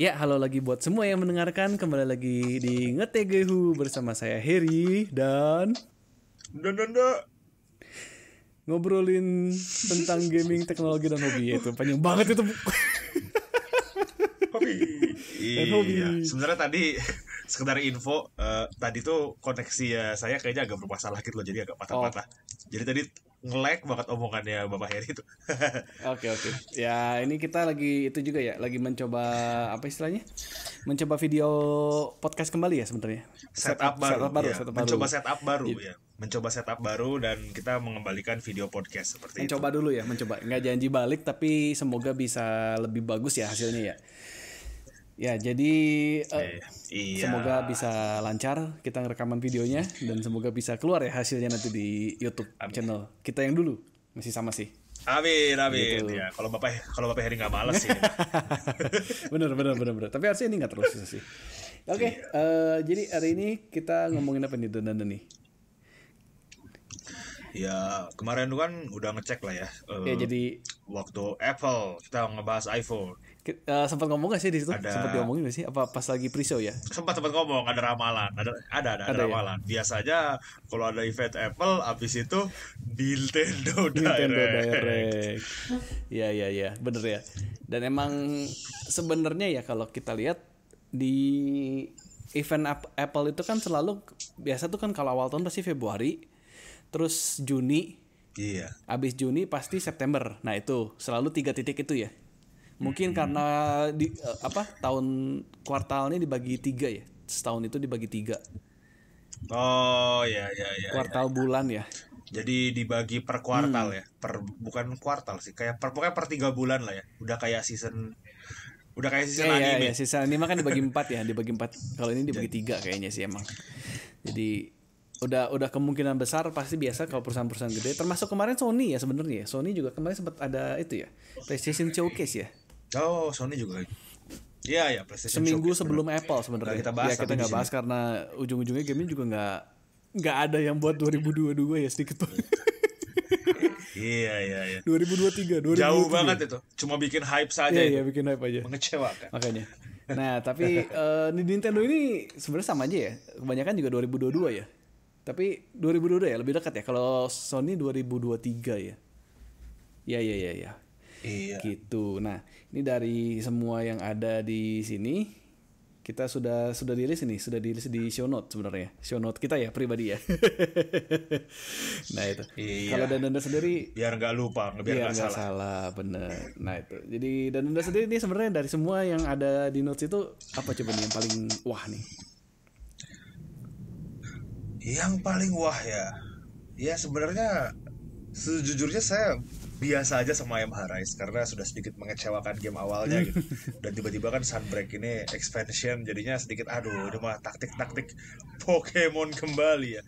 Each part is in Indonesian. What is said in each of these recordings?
Ya, halo lagi buat semua yang mendengarkan. Kembali lagi di Ngetegehu bersama saya Heri dan dan dan ngobrolin tentang gaming, teknologi dan hobi. Itu panjang banget itu. hobi. Iya. hobi. Sebenarnya tadi sekedar info uh, tadi tuh koneksi ya saya kayaknya agak bermasalah gitu loh jadi agak patah-patah. Oh. Jadi tadi ngelek banget omongannya Bapak Heri itu. Oke oke. Ya ini kita lagi itu juga ya, lagi mencoba apa istilahnya? Mencoba video podcast kembali ya sebenarnya. Setup, up baru. Setup baru. Ya. Setup mencoba baru. setup baru ya. Mencoba setup baru dan kita mengembalikan video podcast seperti mencoba itu. Mencoba dulu ya, mencoba. Nggak janji balik tapi semoga bisa lebih bagus ya hasilnya ya. Ya, jadi eh, iya. semoga bisa lancar kita ngerekaman videonya dan semoga bisa keluar ya hasilnya nanti di YouTube amin. channel kita yang dulu masih sama sih. Amin, amin. Gitu. Ya, kalau bapak kalau bapak hari nggak malas sih. bener, bener, bener, bener. Tapi harusnya ini nggak terus sih. Oke, okay, iya. uh, jadi hari ini kita ngomongin apa nih dona nih? Ya kemarin tuh kan udah ngecek lah ya. Uh, jadi waktu Apple kita ngebahas iPhone. Uh, sempat ngomong gak sih di situ? Ada... Sempat diomongin gak sih? Apa pas lagi pre-show ya? Sempat sempat ngomong ada ramalan, ada ada ada, ada, ada ya? ramalan. Ya? aja kalau ada event Apple abis itu di Nintendo Direct. Nintendo Direct. Iya iya iya, bener ya. Dan emang sebenarnya ya kalau kita lihat di event Apple itu kan selalu biasa tuh kan kalau awal tahun pasti Februari, terus Juni. Iya. Abis Juni pasti September. Nah itu selalu tiga titik itu ya. Mungkin hmm. karena di eh, apa tahun kuartal ini dibagi tiga ya. Setahun itu dibagi tiga. Oh ya ya ya. ya kuartal ya, ya. bulan ya. Jadi dibagi per kuartal hmm. ya, per bukan kuartal sih, kayak per pokoknya per tiga bulan lah ya. Udah kayak season, udah kayak season ya, anime. Ya, ya. Season anime kan dibagi empat ya, dibagi empat. Kalau ini dibagi tiga kayaknya sih emang. Jadi udah udah kemungkinan besar pasti biasa kalau perusahaan-perusahaan gede termasuk kemarin Sony ya sebenarnya Sony juga kemarin sempat ada itu ya PlayStation Showcase ya Oh, Sony juga. Iya, ya PlayStation Seminggu Showcase, sebelum bener. Apple sebenarnya. Kita bahas. Ya, kita nggak bahas karena ujung-ujungnya gamenya juga nggak nggak ada yang buat 2022 ya sedikit pun. Iya iya iya. 2023, 2023. Jauh banget itu. Cuma bikin hype saja. Iya, iya bikin hype aja. Mengecewakan. Makanya. Nah, tapi uh, Nintendo ini sebenarnya sama aja ya. Kebanyakan juga 2022 ya. Tapi 2022 ya lebih dekat ya. Kalau Sony 2023 ya. Iya iya iya iya. Iya. Gitu. Nah, ini dari semua yang ada di sini kita sudah sudah dirilis ini, sudah dirilis di show note sebenarnya. Show note kita ya pribadi ya. nah, itu. Iya. Kalau dananda Danda sendiri biar nggak lupa, biar, iya, nggak salah. salah, bener. Nah, itu. Jadi dananda Danda sendiri ini sebenarnya dari semua yang ada di notes itu apa coba nih yang paling wah nih? Yang paling wah ya. Ya sebenarnya sejujurnya saya biasa aja sama MH Harais karena sudah sedikit mengecewakan game awalnya gitu. Dan tiba-tiba kan Sunbreak ini expansion jadinya sedikit aduh ini mah taktik-taktik Pokemon kembali ya.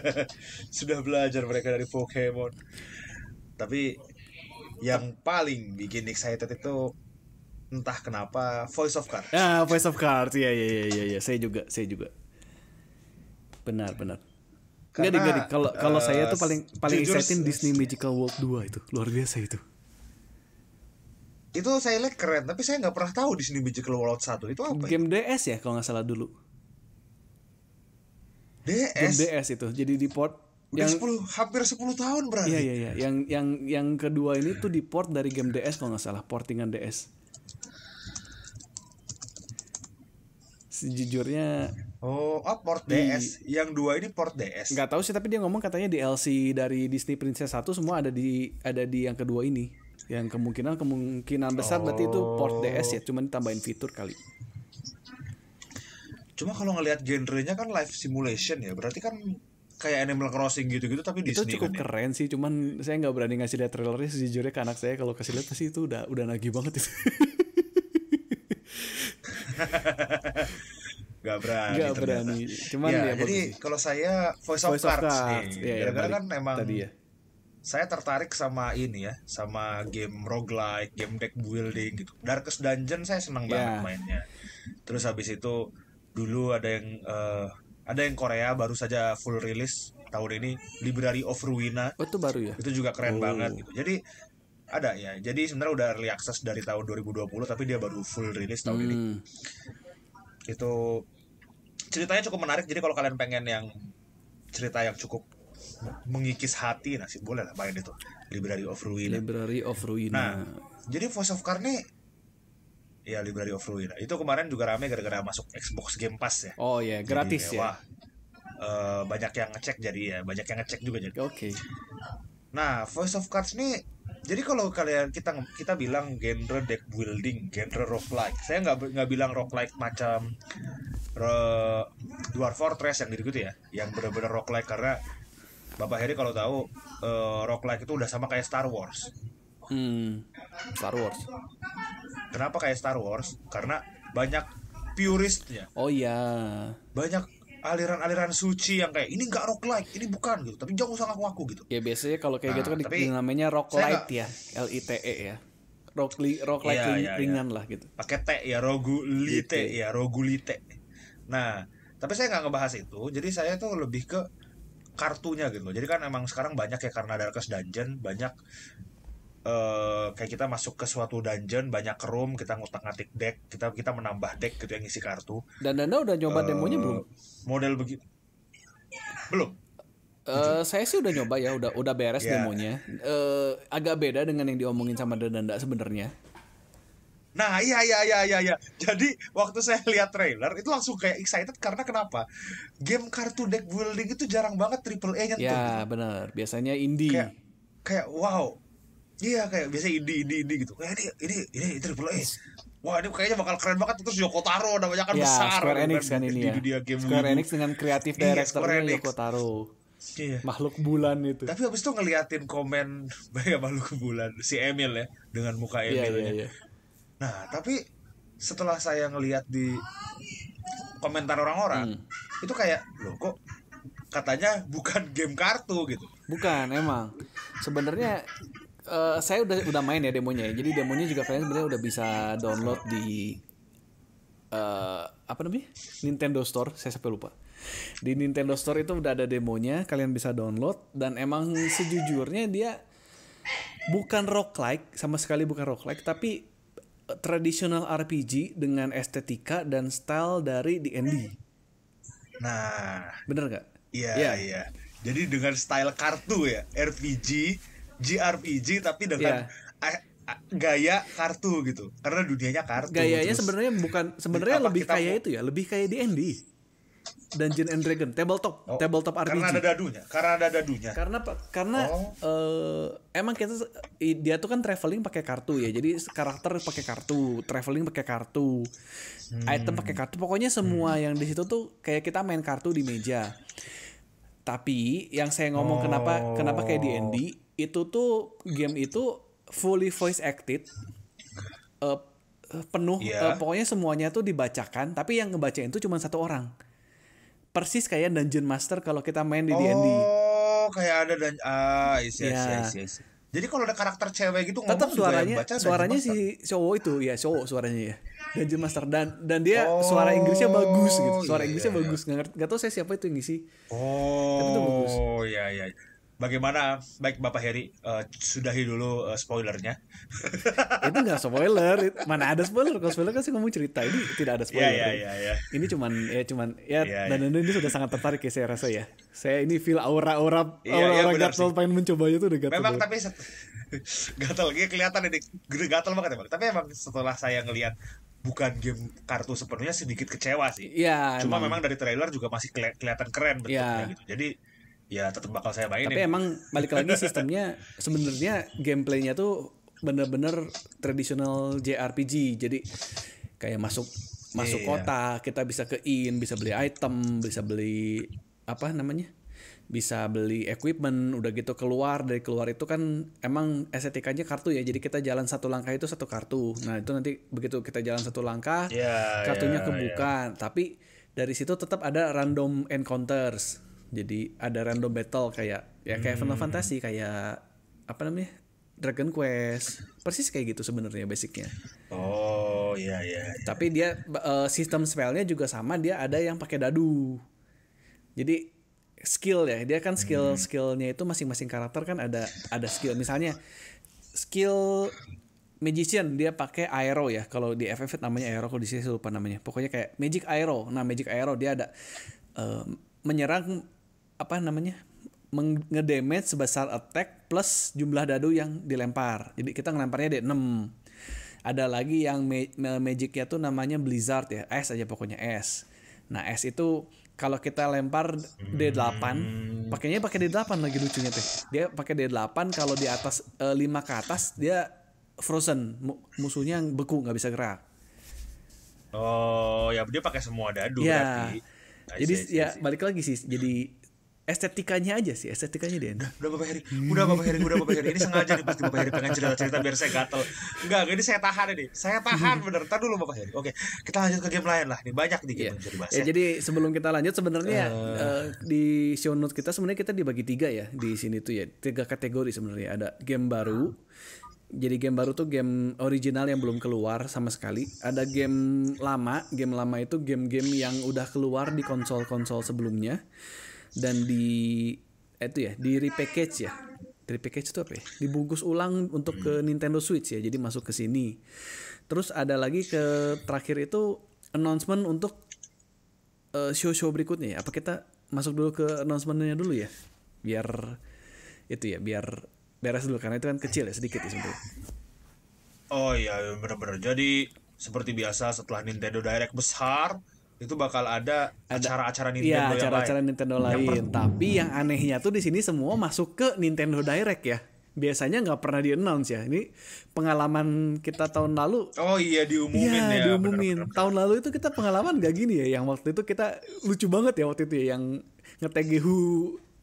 sudah belajar mereka dari Pokemon. Tapi yang paling bikin excited itu entah kenapa Voice of Cards. Ah, Voice of Cards. ya ya iya, iya, ya. saya juga, saya juga. Benar, benar. Karena, gak deh, Kalau kalau uh, saya tuh eh, paling paling jujur, excited Disney Magical World 2 itu. Luar biasa itu. Itu saya lihat keren, tapi saya nggak pernah tahu Disney Magical World 1 itu apa. Game ya? DS ya kalau nggak salah dulu. DS. Game DS itu. Jadi di port Udah yang 10, hampir 10 tahun berarti. Iya iya iya. Yang yang yang kedua ini tuh di port dari game DS kalau nggak salah, portingan DS. Sejujurnya Oh, oh port DS. yang dua ini port DS. Nggak tahu sih, tapi dia ngomong katanya di DLC dari Disney Princess 1 semua ada di ada di yang kedua ini. Yang kemungkinan kemungkinan besar oh. berarti itu port oh. DS ya, cuman tambahin fitur kali. Cuma kalau ngelihat genrenya kan live simulation ya, berarti kan kayak Animal Crossing gitu-gitu tapi Disney. Itu cukup kan ya? keren ya? sih, cuman saya nggak berani ngasih lihat trailernya sejujurnya ke anak saya kalau kasih lihat sih itu udah udah nagih banget itu. Gak berani. Gak berani. Ternyata. Cuman ya, ya jadi kalau saya voice, voice of cards, nih. Iya, Gara-gara kan emang tadi ya. saya tertarik sama ini ya, sama game roguelike, game deck building gitu. Darkest Dungeon saya seneng yeah. banget mainnya. Terus habis itu dulu ada yang uh, ada yang Korea baru saja full rilis tahun ini Library of Ruina. Oh, itu baru ya. Itu juga keren oh. banget gitu. Jadi ada ya. Jadi sebenarnya udah early access dari tahun 2020 tapi dia baru full rilis tahun hmm. ini itu ceritanya cukup menarik jadi kalau kalian pengen yang cerita yang cukup mengikis hati nasi boleh lah main itu Library of Ruin Library of Ruin nah jadi Voice of Carne ya Library of Ruin itu kemarin juga rame gara-gara masuk Xbox Game Pass ya oh iya, ya yeah. gratis jadi, ya wah, uh, banyak yang ngecek jadi ya banyak yang ngecek juga jadi oke okay. nah Voice of Cards nih jadi kalau kalian kita kita bilang genre deck building, genre rock like. Saya nggak nggak bilang rock like macam luar Dwarf Fortress yang gitu, gitu ya, yang benar-benar rock like karena Bapak Heri kalau tahu uh, eh, like itu udah sama kayak Star Wars. Hmm. Star Wars. Kenapa kayak Star Wars? Karena banyak puristnya. Oh iya. Banyak aliran-aliran suci yang kayak ini nggak rock light ini bukan gitu tapi jangan usah ngaku-ngaku gitu ya biasanya kalau kayak nah, gitu kan tapi namanya rock light ya L I T E ya rock li, rock iya, light iya, iya. ringan lah gitu pakai T ya rogulite gitu. lite ya rogulite nah tapi saya nggak ngebahas itu jadi saya tuh lebih ke kartunya gitu jadi kan emang sekarang banyak ya karena Darkest Dungeon banyak uh, kayak kita masuk ke suatu dungeon banyak room kita ngutak ngatik deck kita kita menambah deck gitu yang ngisi kartu dan anda udah nyoba uh, demonya belum model begitu belum Uh, saya sih udah nyoba ya, udah udah beres yeah. demonya. Uh, agak beda dengan yang diomongin sama Danda sebenarnya. Nah, iya iya iya iya iya. Jadi waktu saya lihat trailer itu langsung kayak excited karena kenapa? Game kartu deck building itu jarang banget triple A tuh Ya, gitu. benar. Biasanya indie. Kayak, kayak wow, Iya kayak biasa ini ini ini gitu. Kayak ini ini ini triple eh. A. Wah ini kayaknya bakal keren banget terus Yoko Taro namanya kan ya, besar. Square gitu Enix kan, kan ini ya. Dunia game Square Enix dengan kreatif iya, directornya iya, Yoko Taro. Iya. Makhluk bulan itu. Tapi habis itu ngeliatin komen banyak makhluk bulan si Emil ya dengan muka iya, Emil iya, iya, iya. Nah tapi setelah saya ngeliat di komentar orang-orang hmm. itu kayak loh kok katanya bukan game kartu gitu. Bukan emang. Sebenarnya uh, saya udah udah main ya demonya ya. Jadi demonya juga kalian sebenarnya udah bisa download di uh, apa namanya? Nintendo Store. Saya sampai lupa. Di Nintendo Store itu udah ada demonya, kalian bisa download dan emang sejujurnya dia bukan rock like sama sekali bukan rock like tapi tradisional RPG dengan estetika dan style dari D&D. Nah, bener nggak? Iya, iya. Ya. Jadi dengan style kartu ya, RPG JRPG tapi dengan yeah. gaya kartu gitu. Karena dunianya kartu. Gayanya sebenarnya bukan sebenarnya lebih kayak itu ya, lebih kayak D&D. Dungeon and Dragon tabletop oh, tabletop RPG karena ada dadunya karena ada dadunya karena karena oh. uh, emang kita dia tuh kan traveling pakai kartu ya jadi karakter pakai kartu traveling pakai kartu hmm. item pakai kartu pokoknya semua hmm. yang di situ tuh kayak kita main kartu di meja tapi yang saya ngomong oh. kenapa kenapa kayak di D&D itu tuh game itu fully voice acted uh, penuh yeah. Iya. uh, pokoknya semuanya tuh dibacakan tapi yang ngebacain itu cuma satu orang persis kayak dungeon master kalau kita main di D&D oh kayak ada dan ah isi, yeah. isi, iya. isi, isi. Jadi kalau ada karakter cewek gitu tetap suaranya baca suaranya si cowok itu ya cowok suaranya ya Dungeon Master dan dan dia oh, suara Inggrisnya bagus gitu. Iya, suara iya, Inggrisnya iya. bagus. Enggak enggak tahu saya siapa itu yang ngisi. Oh. Tapi itu bagus. Oh iya iya bagaimana baik Bapak Heri uh, sudahi dulu uh, spoilernya. itu nggak spoiler, mana ada spoiler? Kalau spoiler kan sih ngomong cerita ini tidak ada iya, spoiler. Yeah, yeah, yeah, yeah. Ini cuman ya cuman ya yeah, iya. dan yeah. ini sudah sangat tertarik ya saya rasa ya. Saya ini feel aura-aura iya, aura-aura yeah, gatel pengen mencobanya tuh udah gatel. Memang tapi gatel lagi kelihatan ini gatel banget emang. Tapi emang setelah saya ngelihat bukan game kartu sepenuhnya sedikit kecewa sih. Iya. Cuma emang. memang dari trailer juga masih keli kelihatan keren bentuknya yeah. gitu. Jadi ya tetap bakal saya mainin. Tapi ya. emang balik lagi sistemnya sebenarnya gameplaynya tuh bener-bener tradisional JRPG. Jadi kayak masuk masuk yeah. kota, kita bisa ke in, bisa beli item, bisa beli apa namanya? bisa beli equipment udah gitu keluar dari keluar itu kan emang estetikanya kartu ya jadi kita jalan satu langkah itu satu kartu nah itu nanti begitu kita jalan satu langkah yeah, kartunya yeah, kebuka yeah. tapi dari situ tetap ada random encounters jadi ada random battle kayak ya kayak hmm. Final Fantasy kayak apa namanya Dragon Quest persis kayak gitu sebenarnya basicnya oh iya iya, ya. tapi dia uh, sistem spellnya juga sama dia ada yang pakai dadu jadi skill ya dia kan skill hmm. skillnya itu masing-masing karakter kan ada ada skill misalnya skill magician dia pakai aero ya kalau di FF namanya aero kalau di sini lupa namanya pokoknya kayak magic aero nah magic aero dia ada uh, menyerang apa namanya ngedamage sebesar attack plus jumlah dadu yang dilempar. Jadi kita ngelemparnya D6. Ada lagi yang ma magicnya tuh namanya blizzard ya, S aja pokoknya S Nah S itu kalau kita lempar D8, pakainya pakai D8 lagi lucunya teh. Dia pakai D8 kalau di atas e, 5 ke atas dia frozen, musuhnya yang beku nggak bisa gerak. Oh, ya dia pakai semua dadu iya. ya. berarti. Jadi ya balik lagi sih. Jadi estetikanya aja sih estetikanya dia udah, udah bapak Heri udah bapak Heri udah bapak Heri ini sengaja nih pasti bapak Heri pengen cerita cerita biar saya gatel enggak ini saya tahan ini saya tahan bener tar dulu bapak Heri oke kita lanjut ke game lain lah nih banyak nih game yeah. yang ya, ya jadi sebelum kita lanjut sebenarnya uh... di show notes kita sebenarnya kita dibagi tiga ya di sini tuh ya tiga kategori sebenarnya ada game baru jadi game baru tuh game original yang belum keluar sama sekali. Ada game lama, game lama itu game-game yang udah keluar di konsol-konsol sebelumnya dan di eh, itu ya di repackage ya di repackage itu apa ya dibungkus ulang untuk ke Nintendo Switch ya jadi masuk ke sini terus ada lagi ke terakhir itu announcement untuk uh, eh, show show berikutnya ya apa kita masuk dulu ke announcementnya dulu ya biar itu ya biar beres dulu karena itu kan kecil ya sedikit ya oh iya, iya benar-benar jadi seperti biasa setelah Nintendo Direct besar itu bakal ada acara-acara iya, Nintendo ya, acara-acara Nintendo lain. Tapi yang anehnya tuh di sini semua masuk ke Nintendo Direct ya. Biasanya nggak pernah di announce ya. Ini pengalaman kita tahun lalu. Oh iya diumumin ya. ya diumumin. Bener, bener, tahun lalu itu kita pengalaman gak gini ya. Yang waktu itu kita lucu banget ya waktu itu ya. Yang ngetag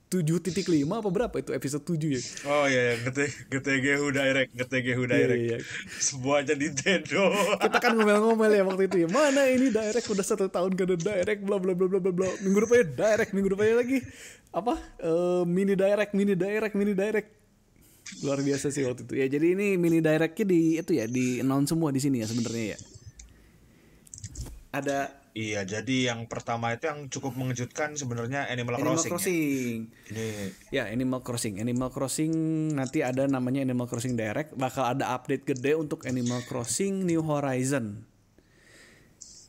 tujuh titik lima apa berapa itu episode tujuh ya? Oh iya, yeah, ya. udah Direct, GTGHU iya, Direct. Iya, yeah, iya. semuanya di Nintendo. Kita kan ngomel-ngomel ya waktu itu ya. Mana ini Direct udah satu tahun gak ada Direct, bla bla bla bla bla bla. Minggu depannya Direct, minggu depannya lagi apa? Uh, mini Direct, mini Direct, mini Direct. Luar biasa sih waktu itu. Ya jadi ini mini Directnya di itu ya, di announce semua di sini ya sebenarnya ya. Ada Iya, jadi yang pertama itu yang cukup mengejutkan sebenarnya Animal, Animal Crossing. Ya. Ini ya Animal Crossing. Animal Crossing nanti ada namanya Animal Crossing Direct, bakal ada update gede untuk Animal Crossing New Horizon.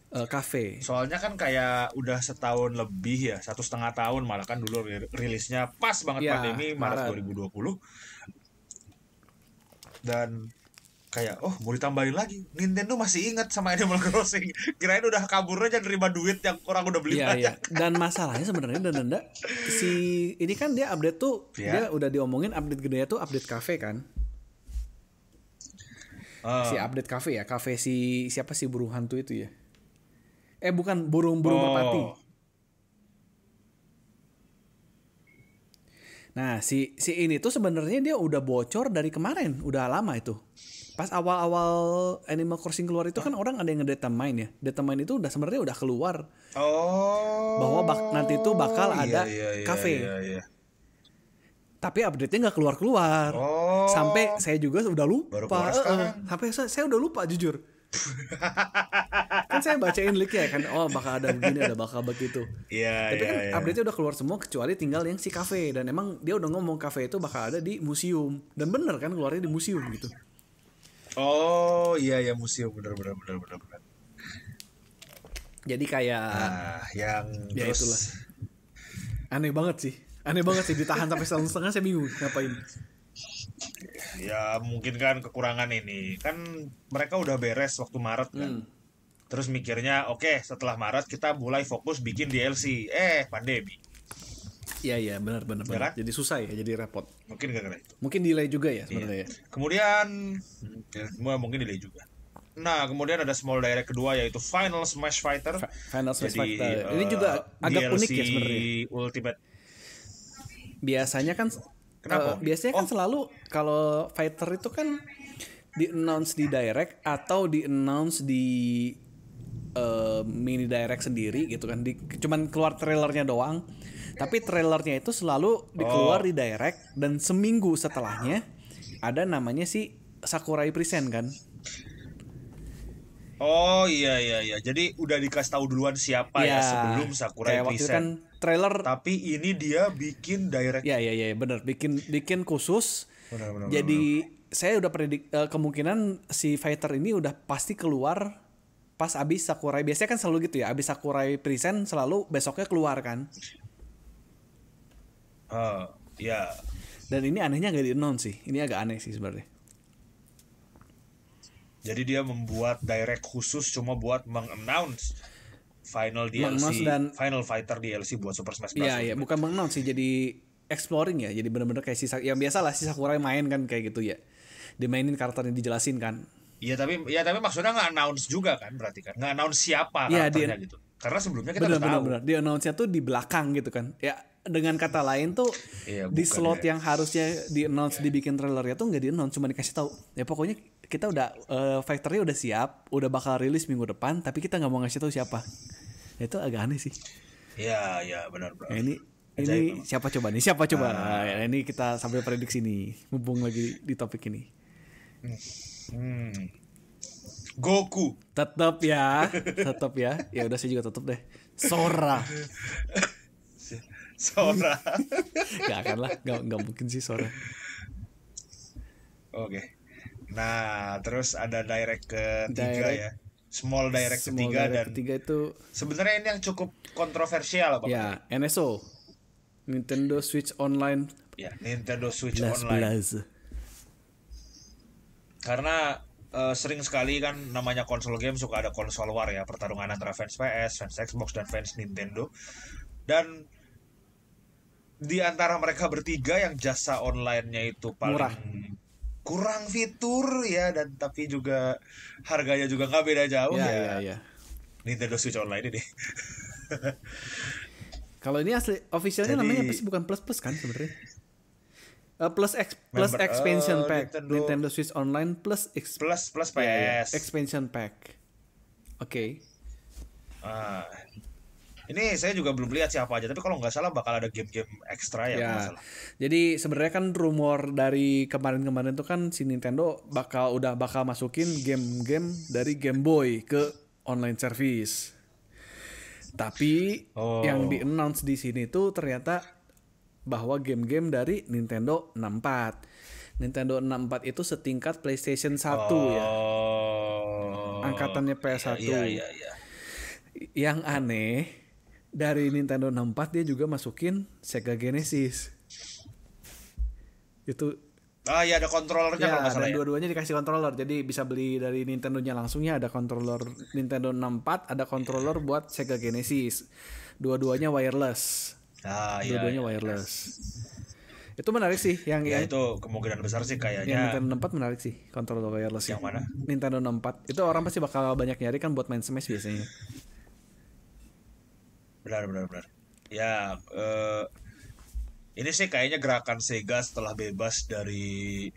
Uh, cafe. Soalnya kan kayak udah setahun lebih ya, satu setengah tahun malah kan dulu rilisnya pas banget ya, pandemi Maret, Maret 2020. Dan kayak oh mau ditambahin lagi Nintendo masih ingat sama Animal Crossing kirain udah kabur aja nerima duit yang orang udah beli yeah, banyak yeah. dan masalahnya sebenarnya dan Nanda si ini kan dia update tuh yeah. dia udah diomongin update gede tuh update cafe kan uh. si update cafe ya cafe si siapa si burung hantu itu ya eh bukan burung burung oh. merpati Nah, si si ini tuh sebenarnya dia udah bocor dari kemarin, udah lama itu pas awal-awal Animal Crossing keluar itu kan orang ada yang ngedata main ya data main itu udah sebenarnya udah keluar oh bahwa bak nanti itu bakal iya, ada iya, iya cafe iya, iya, iya. tapi update-nya nggak keluar keluar oh. sampai saya juga udah lupa Baru sampai saya, saya udah lupa jujur kan saya bacain link ya kan oh bakal ada begini ada bakal begitu yeah, tapi yeah, kan yeah. update-nya udah keluar semua kecuali tinggal yang si cafe dan emang dia udah ngomong cafe itu bakal ada di museum dan bener kan keluarnya di museum gitu Oh iya ya museum bener bener bener bener bener. Jadi kayak nah, yang ya terus... itulah. Aneh banget sih, aneh banget sih ditahan sampai setengah setengah saya bingung ngapain. Ya mungkin kan kekurangan ini kan mereka udah beres waktu Maret kan. Hmm. Terus mikirnya oke okay, setelah Maret kita mulai fokus bikin DLC. Eh pandemi. Iya iya benar benar benar. Jadi susah ya, jadi repot. Mungkin gara-gara itu. Mungkin delay juga ya sebenarnya. Iya. Ya. Kemudian hmm. Ya, semua hmm. mungkin delay juga. Nah, kemudian ada small direct kedua yaitu Final Smash Fighter. Final Smash jadi, Fighter. Uh, Ini eh, juga agak unik ya sebenarnya. Ultimate. Biasanya kan Kenapa? Uh, biasanya kan oh. kan selalu kalau fighter itu kan di announce di direct atau di announce di Eh, mini direct sendiri gitu kan di, cuman keluar trailernya doang tapi trailernya itu selalu dikeluar oh. di direct dan seminggu setelahnya ada namanya si Sakurai Present kan Oh iya iya iya. Jadi udah dikasih tahu duluan siapa ya, ya sebelum Sakurai kayak present. kan trailer. Tapi ini dia bikin direct. Iya iya iya benar bikin bikin khusus. Benar benar. Jadi bener. saya udah predik eh, kemungkinan si fighter ini udah pasti keluar pas abis Sakurai biasanya kan selalu gitu ya abis Sakurai present selalu besoknya keluar kan uh, oh, ya yeah. dan ini anehnya nggak di announce sih ini agak aneh sih sebenarnya jadi dia membuat direct khusus cuma buat mengannounce final DLC dan final fighter DLC buat Super Smash Bros. Iya, iya, bukan mengannounce sih jadi exploring ya. Jadi benar-benar kayak sisa yang biasa lah sisa Sakurai main kan kayak gitu ya. Dimainin karakternya dijelasin kan Iya tapi ya tapi maksudnya nggak announce juga kan berarti kan nggak announce siapa iya, ya, di, gitu. Karena sebelumnya kita bener, udah tahu. Bener, Di announce-nya tuh di belakang gitu kan. Ya dengan kata lain tuh ya, di slot ya. yang harusnya di announce ya. dibikin trailernya tuh nggak di announce cuma dikasih tahu. Ya pokoknya kita udah uh, eh, factory udah siap, udah bakal rilis minggu depan tapi kita nggak mau ngasih tahu siapa. Ya, itu agak aneh sih. Iya, iya benar benar. Ya, ini Ajaib, ini siapa coba nih? Siapa coba? Uh, nah, ini kita sambil prediksi nih, mumpung lagi di topik ini. Hmm. Hmm. Goku. Tetap ya, tetap ya. Ya udah saya juga tetap deh. Sora. Sora. gak akan lah, gak, gak mungkin sih Sora. Oke. Nah, terus ada direct ketiga direct. ya. Small direct Small ketiga direct dan ketiga itu sebenarnya ini yang cukup kontroversial apa Ya, NSO. Nintendo Switch Online. Ya, Nintendo Switch Blast, Online. Blast karena uh, sering sekali kan namanya konsol game suka ada konsol war ya pertarungan antara fans PS, fans Xbox dan fans Nintendo dan di antara mereka bertiga yang jasa onlinenya itu paling Murah. kurang fitur ya dan tapi juga harganya juga nggak beda jauh ya, ya. ya, ya. Nintendo Switch Online ini. Kalau ini asli officialnya Jadi, namanya apa sih bukan plus plus kan sebenarnya. Uh, plus ex, plus oh, expansion uh, pack Nintendo. Nintendo Switch Online plus ex, plus plus PS yeah, yeah. expansion pack. Oke. Okay. Uh, ini saya juga belum lihat siapa aja, tapi kalau nggak salah bakal ada game-game ekstra ya. Yeah. Ya. Jadi sebenarnya kan rumor dari kemarin-kemarin tuh kan si Nintendo bakal udah bakal masukin game-game dari Game Boy ke online service. Tapi oh. yang di announce di sini tuh ternyata bahwa game-game dari Nintendo 64. Nintendo 64 itu setingkat PlayStation 1 ya. oh. ya. Angkatannya PS1. Iya, iya, iya, iya. Yang aneh dari Nintendo 64 dia juga masukin Sega Genesis. Itu Ah iya ada kontrolernya. ya, kalau nggak salah. Ya. dua-duanya dikasih controller, jadi bisa beli dari Nintendo-nya langsungnya ada controller Nintendo 64, ada controller buat Sega Genesis. Dua-duanya wireless. Ah, iya, Dua-duanya iya, iya. wireless. Yes. Itu menarik sih yang ya, itu kemungkinan besar sih kayaknya. Yang Nintendo 64 menarik sih kontrol wireless. Yang mana? Nintendo 64. Itu orang pasti bakal banyak nyari kan buat main Smash biasanya. Benar benar benar. Ya, uh, ini sih kayaknya gerakan Sega setelah bebas dari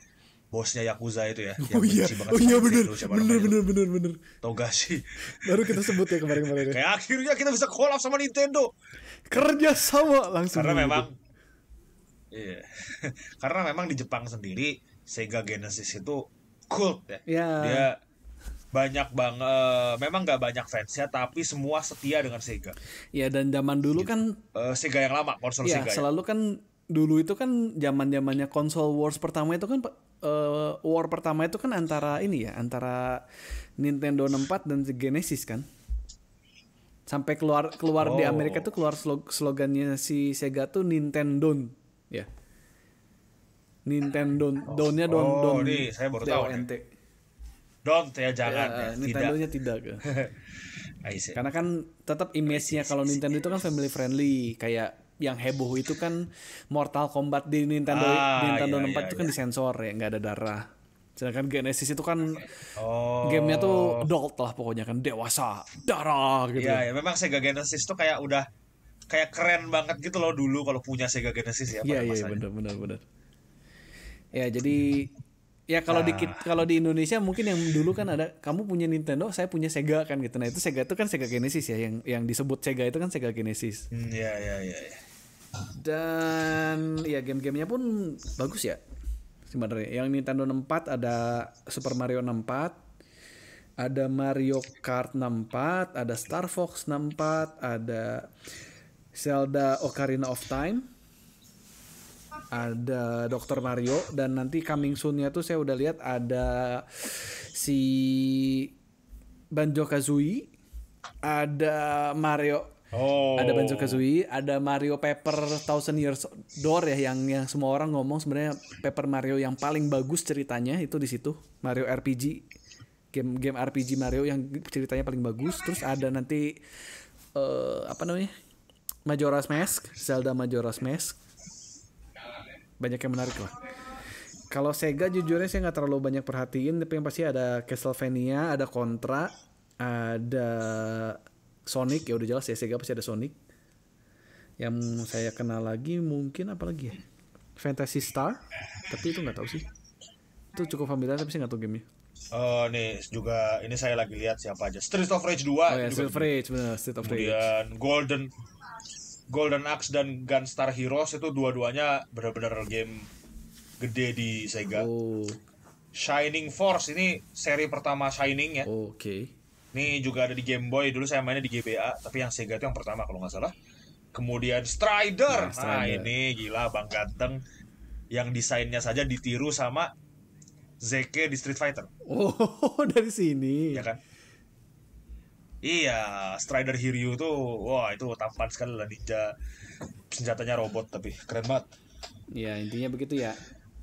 bosnya Yakuza itu ya. Oh iya, oh iya bener, Benar, bener, bener, bener, bener. Tau sih? Baru kita sebut ya kemarin-kemarin. Kayak akhirnya kita bisa collab sama Nintendo kerja sama langsung karena memang iya karena memang di Jepang sendiri Sega Genesis itu cult ya yeah. dia banyak banget. uh, memang nggak banyak fansnya tapi semua setia dengan Sega ya dan zaman dulu gitu. kan uh, Sega yang lama konsol ya, Sega ya. selalu kan dulu itu kan zaman zamannya konsol wars pertama itu kan uh, war pertama itu kan antara ini ya antara Nintendo 64 dan Genesis kan sampai keluar keluar oh. di Amerika tuh keluar slog, slogannya si Sega tuh Nintendo ya yeah. Nintendo donnya don oh, don ini saya baru tahu NT don't ya jangan eh, ya, ya. Eh, nya tidak, tidak. Eh. karena kan tetap image-nya kalau Nintendo itu kan family friendly kayak yang heboh itu kan Mortal Kombat di Nintendo ah, Nintendo iya, 4 iya, itu kan iya. disensor ya nggak ada darah Sedangkan gitu Genesis itu kan oh. gamenya tuh adult lah pokoknya kan dewasa darah gitu. Iya, ya, memang Sega Genesis tuh kayak udah kayak keren banget gitu loh dulu kalau punya Sega Genesis ya. Iya iya benar benar benar. Ya jadi ya kalau nah. di kalau di Indonesia mungkin yang dulu kan ada kamu punya Nintendo, saya punya Sega kan gitu. Nah itu Sega itu kan Sega Genesis ya yang yang disebut Sega itu kan Sega Genesis. Iya iya iya. Dan ya game-gamenya pun bagus ya sebenarnya. Yang Nintendo 64 ada Super Mario 64, ada Mario Kart 64, ada Star Fox 64, ada Zelda Ocarina of Time, ada Dr. Mario dan nanti coming soon-nya tuh saya udah lihat ada si Banjo Kazooie, ada Mario Oh. Ada Banjo oh. Kazooie, ada Mario Paper Thousand Years Door ya yang yang semua orang ngomong sebenarnya Paper Mario yang paling bagus ceritanya itu di situ Mario RPG game game RPG Mario yang ceritanya paling bagus. Terus ada nanti uh, apa namanya Majora's Mask, Zelda Majora's Mask. Banyak yang menarik lah. Kalau Sega jujurnya saya nggak terlalu banyak perhatiin, tapi yang pasti ada Castlevania, ada Contra, ada Sonic ya udah jelas ya Sega pasti ada Sonic yang saya kenal lagi mungkin apa lagi ya Fantasy Star tapi itu nggak tahu sih itu cukup familiar tapi saya nggak tahu gamenya Uh, oh, nih juga ini saya lagi lihat siapa aja Street of Rage 2 oh, ya, Street of gitu. Rage benar Street of Rage kemudian Golden Golden Axe dan Gunstar Heroes itu dua-duanya benar-benar game gede di Sega oh. Shining Force ini seri pertama Shining ya oh, oke okay. Ini juga ada di Game Boy. Dulu saya mainnya di GBA, tapi yang Sega itu yang pertama kalau nggak salah. Kemudian Strider. Nah, nah Strider. Nah, ini gila Bang Ganteng yang desainnya saja ditiru sama ZK di Street Fighter. Oh, dari sini. Ya kan? Iya, Strider Hiryu tuh, wah itu tampan sekali lah ninja. Senjatanya robot tapi keren banget. Iya, intinya begitu ya.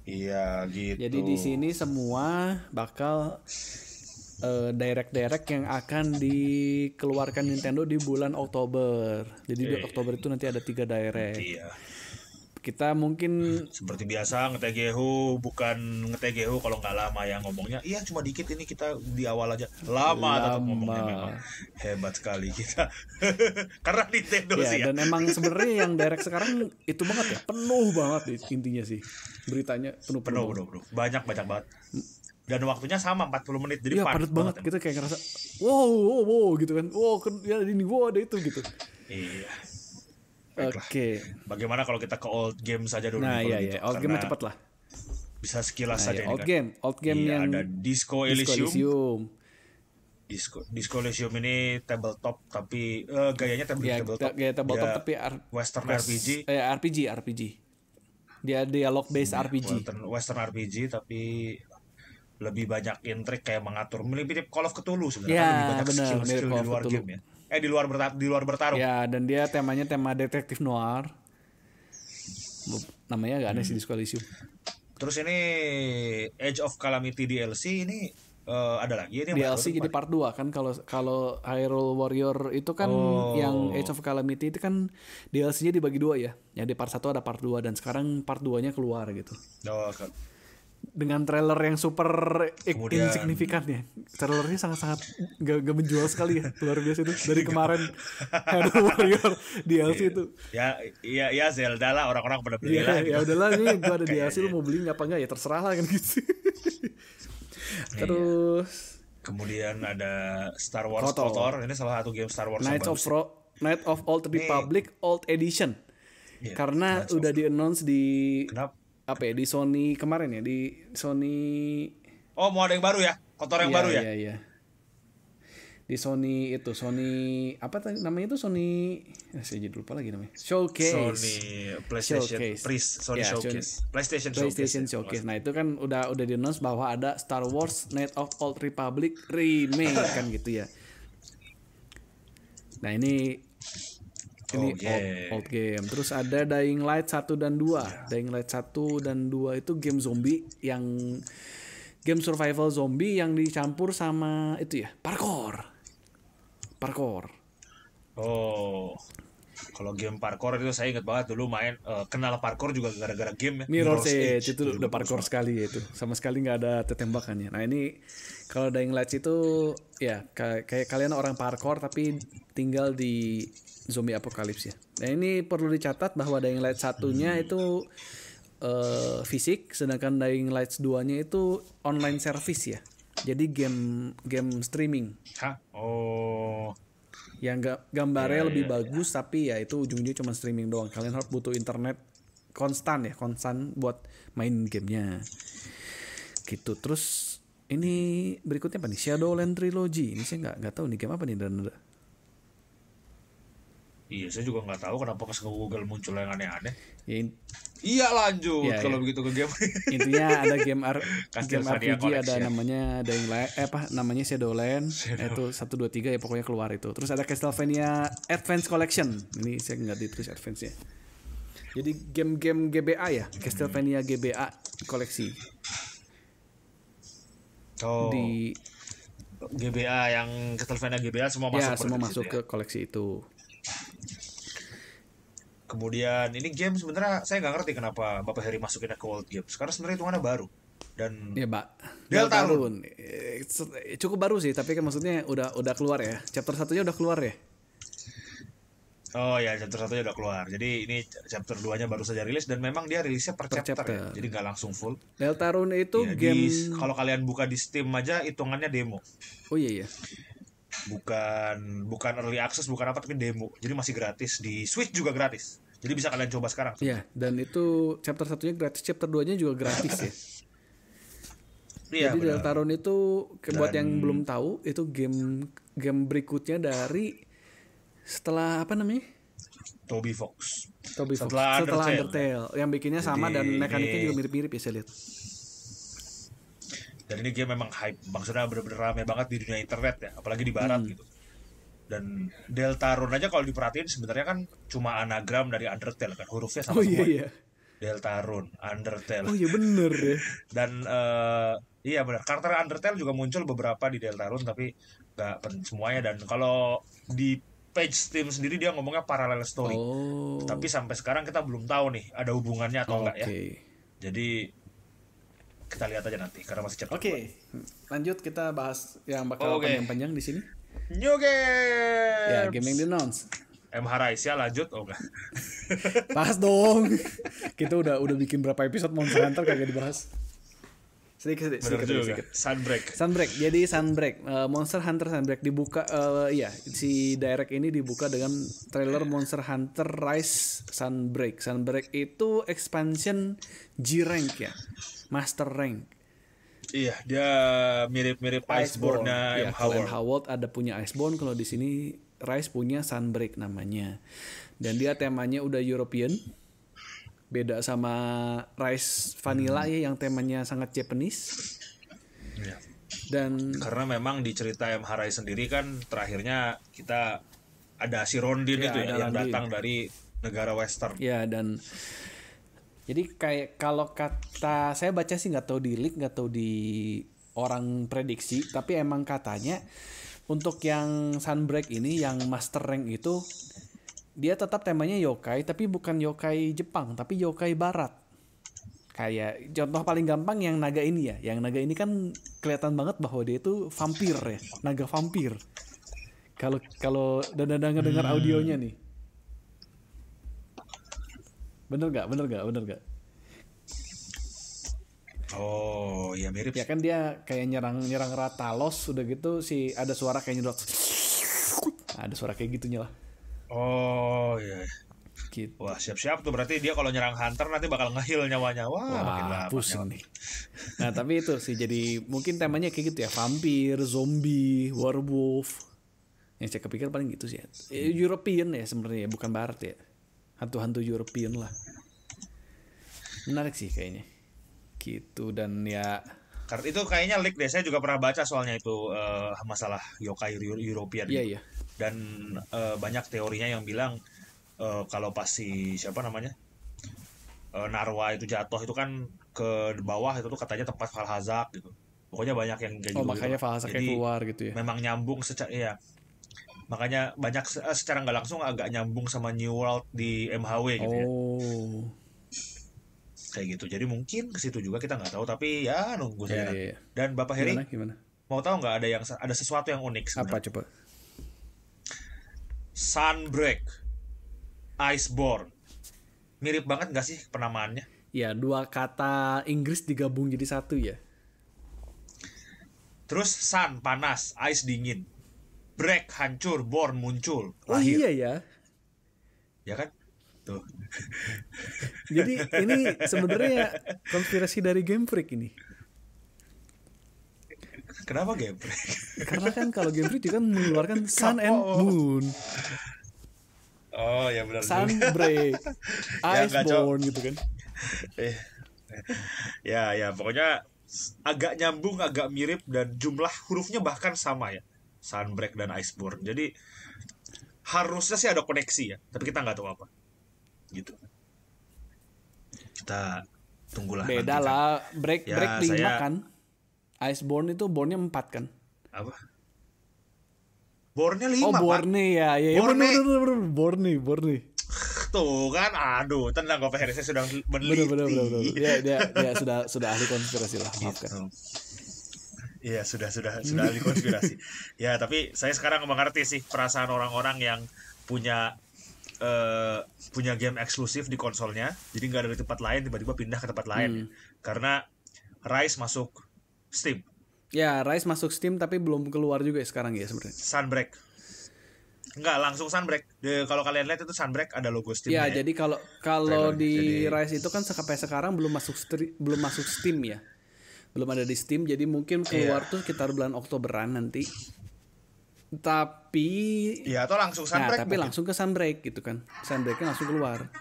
Iya, gitu. Jadi di sini semua bakal uh, direct-direct yang akan dikeluarkan Nintendo di bulan Oktober. Jadi okay. di Oktober itu nanti ada tiga direct. Iya. Kita mungkin seperti biasa ngetegehu bukan ngetegehu kalau nggak lama ya ngomongnya. Iya cuma dikit ini kita di awal aja. Lama, lama. ngomongnya memang hebat sekali kita. Karena Nintendo ya, sih ya. Dan emang sebenarnya yang direct sekarang itu banget ya, penuh banget intinya sih. Beritanya penuh penuh. Penuh, penuh, penuh. Banyak banyak banget dan waktunya sama 40 menit jadi ya, padat banget, banget kita kayak ngerasa wow wow wow gitu kan wow ya ini wow ada itu gitu iya oke okay. bagaimana kalau kita ke old game saja dulu nah iya iya gitu. old Karena game cepat lah bisa sekilas nah, saja iya, old kan. game old game iya, yang ada disco elysium, disco elysium. Disco, Disco Elysium ini tabletop tapi uh, gayanya table, ya, tabletop. Gaya tabletop tapi Western West, RPG. Eh, RPG, RPG. Dia dialog based iya, RPG. Western RPG tapi lebih banyak intrik kayak mengatur mirip-mirip Call of Cthulhu sebenarnya yeah, kan lebih banyak skill-skill di luar Cthulhu. game ya eh di luar bertar di luar bertarung ya dan dia temanya tema detektif noir namanya gak ada hmm. sih di Squalisium terus ini Age of Calamity DLC ini uh, ada lagi ini ya DLC jadi part 2 kan kalau kalau Hyrule Warrior itu kan oh. yang Age of Calamity itu kan DLC-nya dibagi dua ya. ya di part 1 ada part 2 dan sekarang part 2-nya keluar gitu. Oh, dengan trailer yang super Kemudian, insignifikan ya. Trailernya sangat-sangat gak, gak menjual sekali ya. Luar biasa itu dari iya. kemarin Hero Warrior DLC iya. itu. Ya ya ya Zelda lah orang-orang pada beli ya, lah. Ya udahlah ini gua ada DLC lu iya. mau beli apa enggak ya terserah lah kan gitu. Terus kemudian ada Star Wars Kotor. Kotor. Ini salah satu game Star Wars Knights of Ro Night of Old Republic Old Edition. Yeah, Karena udah di-announce di Kenapa? apa ya di Sony kemarin ya di Sony oh mau ada yang baru ya kotor yang iya, baru ya iya iya di Sony itu Sony apa tadi namanya itu Sony eh, saya jadi lupa lagi namanya showcase Sony PlayStation showcase. Sony yeah, showcase Sony, PlayStation, PlayStation showcase. Ya, showcase nah itu kan udah udah di announce bahwa ada Star Wars Night of Old Republic remake kan gitu ya nah ini ini oh, yeah. old, old game. Terus ada Dying Light 1 dan 2. Yeah. Dying Light 1 dan 2 itu game zombie yang game survival zombie yang dicampur sama itu ya, parkour. Parkour. Oh. Kalau game parkour itu saya ingat banget dulu main uh, kenal parkour juga gara-gara game ya. Mirror's, Mirror's Edge, itu iya, udah parkour sekali ya itu. Sama sekali nggak ada tetembakannya. Nah, ini kalau Dying Lights itu ya kayak kalian orang parkour tapi tinggal di zombie apokalips ya. Nah ini perlu dicatat bahwa Dying Light satunya hmm. itu uh, fisik, sedangkan Dying Lights 2-nya itu online service ya. Jadi game game streaming. Hah? Oh. Yang ga, gambarnya yeah, ya, lebih yeah, ya. bagus yeah. tapi ya itu ujung ujungnya cuma streaming doang. Kalian harus butuh internet konstan ya, konstan buat main gamenya. Gitu. Terus ini berikutnya apa nih? Shadowland Trilogy. Ini saya nggak nggak tahu nih game apa nih dan Iya, saya juga nggak tahu kenapa pas ke Google muncul yang aneh-aneh. Ya, iya lanjut ya, kalau ya. begitu ke game. Intinya ada game, R game RPG Collection. ada namanya ada yang eh apa namanya Shadowland Shadow. itu satu dua tiga ya pokoknya keluar itu. Terus ada Castlevania Advance Collection. Ini saya nggak ditulis advance ya. Jadi game-game GBA ya, Castlevania GBA koleksi oh. di GBA yang Castlevania GBA semua ya, masuk ya, semua masuk ke ya. koleksi itu kemudian ini game sebenarnya saya nggak ngerti kenapa Bapak Harry masukin ke World Games karena sebenarnya itu mana baru dan ya, Pak. Deltarune. Deltarune. Eh, cukup baru sih, tapi kan maksudnya udah udah keluar ya. Chapter satunya udah keluar ya. Oh ya chapter satunya udah keluar. Jadi ini chapter 2-nya baru saja rilis dan memang dia rilisnya per, per chapter, ya. chapter. Ya. Jadi nggak langsung full. Delta Deltarune itu ya, game kalau kalian buka di Steam aja hitungannya demo. Oh iya iya. Bukan bukan early access, bukan apa tapi demo. Jadi masih gratis di Switch juga gratis. Jadi bisa kalian coba sekarang. Iya, dan itu chapter satunya gratis, chapter 2-nya juga gratis ya. Iya, Jadi benar. Deltarune itu buat dan... yang belum tahu itu game game berikutnya dari setelah apa namanya? Toby Fox. Toby Fox. Setelah, Undertale. Undertale. Yang bikinnya Jadi, sama dan mekaniknya ini... juga mirip-mirip ya saya lihat. Dan ini game memang hype. Maksudnya bener-bener rame banget di dunia internet ya. Apalagi di barat hmm. gitu. Dan Delta Rune aja kalau diperhatiin sebenarnya kan cuma anagram dari Undertale kan. Hurufnya sama oh, iya, semua. Ya. Iya, iya. Rune Undertale. Oh iya bener ya. dan uh, iya bener Karakter Undertale juga muncul beberapa di Delta Rune tapi gak semuanya dan kalau di page Steam sendiri dia ngomongnya parallel story. Oh. Tapi sampai sekarang kita belum tahu nih ada hubungannya atau okay. enggak ya. Jadi kita lihat aja nanti karena masih cepat. Oke. Okay. Lanjut kita bahas yang bakal okay. panjang-panjang di sini. New ya, game. Ya, gaming yang di announce. MH Raisya lanjut oh enggak? Bahas dong. kita udah udah bikin berapa episode Monster Hunter kagak dibahas sedikit sedikit sedikit, sedikit. Sunbreak. Sunbreak. Jadi Sunbreak uh, Monster Hunter Sunbreak dibuka uh, ya si direct ini dibuka dengan trailer Monster Hunter Rise Sunbreak. Sunbreak itu expansion G rank ya. Master rank. Iya, dia mirip-mirip Iceborne-nya yang Ya, Howard. Howard ada punya Iceborne kalau di sini Rise punya Sunbreak namanya. Dan dia temanya udah European beda sama rice vanilla hmm. ya yang temanya sangat Japanese. Ya. Dan karena memang di cerita MH Harai sendiri kan terakhirnya kita ada si Rondin ya, itu ya yang datang dari negara western. Ya dan jadi kayak kalau kata saya baca sih nggak tahu di leak nggak tahu di orang prediksi tapi emang katanya untuk yang Sunbreak ini yang master rank itu dia tetap temanya yokai tapi bukan yokai Jepang tapi yokai Barat kayak contoh paling gampang yang naga ini ya yang naga ini kan kelihatan banget bahwa dia itu vampir ya naga vampir kalau kalau dan dan dengar hmm. audionya nih bener gak bener gak bener gak oh ya mirip ya kan dia kayak nyerang nyerang rata los udah gitu si ada suara kayak nyedot ada suara kayak gitunya lah Oh iya. Gitu. Wah siap-siap tuh berarti dia kalau nyerang hunter nanti bakal ngehil nyawanya. Wah, Wah makin lama. Pusing nyawa. nih. Nah tapi itu sih jadi mungkin temanya kayak gitu ya vampir, zombie, werewolf. Yang saya kepikir paling gitu sih. Ya, European ya sebenarnya ya, bukan barat ya. Hantu-hantu European lah. Menarik sih kayaknya. Gitu dan ya karena itu kayaknya leak deh saya juga pernah baca soalnya itu uh, masalah yokai European. Iya gitu. iya dan uh, banyak teorinya yang bilang uh, kalau pas si, siapa namanya uh, Narwa itu jatuh itu kan ke bawah itu tuh katanya tempat Falhazak gitu pokoknya banyak yang kayak oh, gitu makanya gitu. Jadi, keluar gitu ya memang nyambung secara ya makanya banyak secara nggak langsung agak nyambung sama New World di MHW gitu ya. oh. kayak gitu jadi mungkin ke situ juga kita nggak tahu tapi ya nunggu saja yeah, yeah, yeah. dan Bapak Heri gimana, gimana? mau tahu nggak ada yang ada sesuatu yang unik sebenernya? apa coba Sunbreak, Iceborne. Mirip banget gak sih penamaannya? Ya, dua kata Inggris digabung jadi satu ya. Terus sun panas, ice dingin. Break hancur, born muncul, oh lahir. iya ya. Ya kan? Tuh. jadi ini sebenarnya konspirasi dari Game Freak ini. Kenapa gambreng? Karena kan kalau gambreng itu kan mengeluarkan sun and moon. Oh ya benar. Sun Sun Break, ya, gitu kan. Eh, eh. ya ya pokoknya agak nyambung, agak mirip dan jumlah hurufnya bahkan sama ya. Sun Break dan Iceborn, Jadi harusnya sih ada koneksi ya, tapi kita nggak tahu apa. Gitu. Kita tunggulah. Beda kan. lah, break ya, break saya... kan Iceborne itu bornnya empat kan? Apa? Bornnya lima. Oh Borne ya, ya, Borne. ya Borne. Borne, Borne, Borne. Tuh kan, aduh, tenang kok Heri, saya sudah meneliti. Bener, bener, bener, bener. Ya, dia, dia sudah, sudah ahli konspirasi lah, maafkan. Gitu. Iya sudah sudah sudah ahli konspirasi. ya tapi saya sekarang mengerti sih perasaan orang-orang yang punya uh, punya game eksklusif di konsolnya, jadi nggak ada di tempat lain tiba-tiba pindah ke tempat lain hmm. karena Rise masuk Steam. Ya, Rise masuk Steam tapi belum keluar juga ya sekarang ya sebenarnya. Sunbreak. Enggak, langsung Sunbreak. kalau kalian lihat itu Sunbreak ada logo Steam. Ya, ya. jadi kalau kalau di jadi... Rise itu kan sampai sekarang belum masuk stri, belum masuk Steam ya. Belum ada di Steam, jadi mungkin iya. keluar yeah. tuh sekitar bulan Oktoberan nanti. Tapi ya atau langsung nah, Sunbreak. Nah, tapi mungkin. langsung ke Sunbreak gitu kan. Sunbreaknya langsung keluar.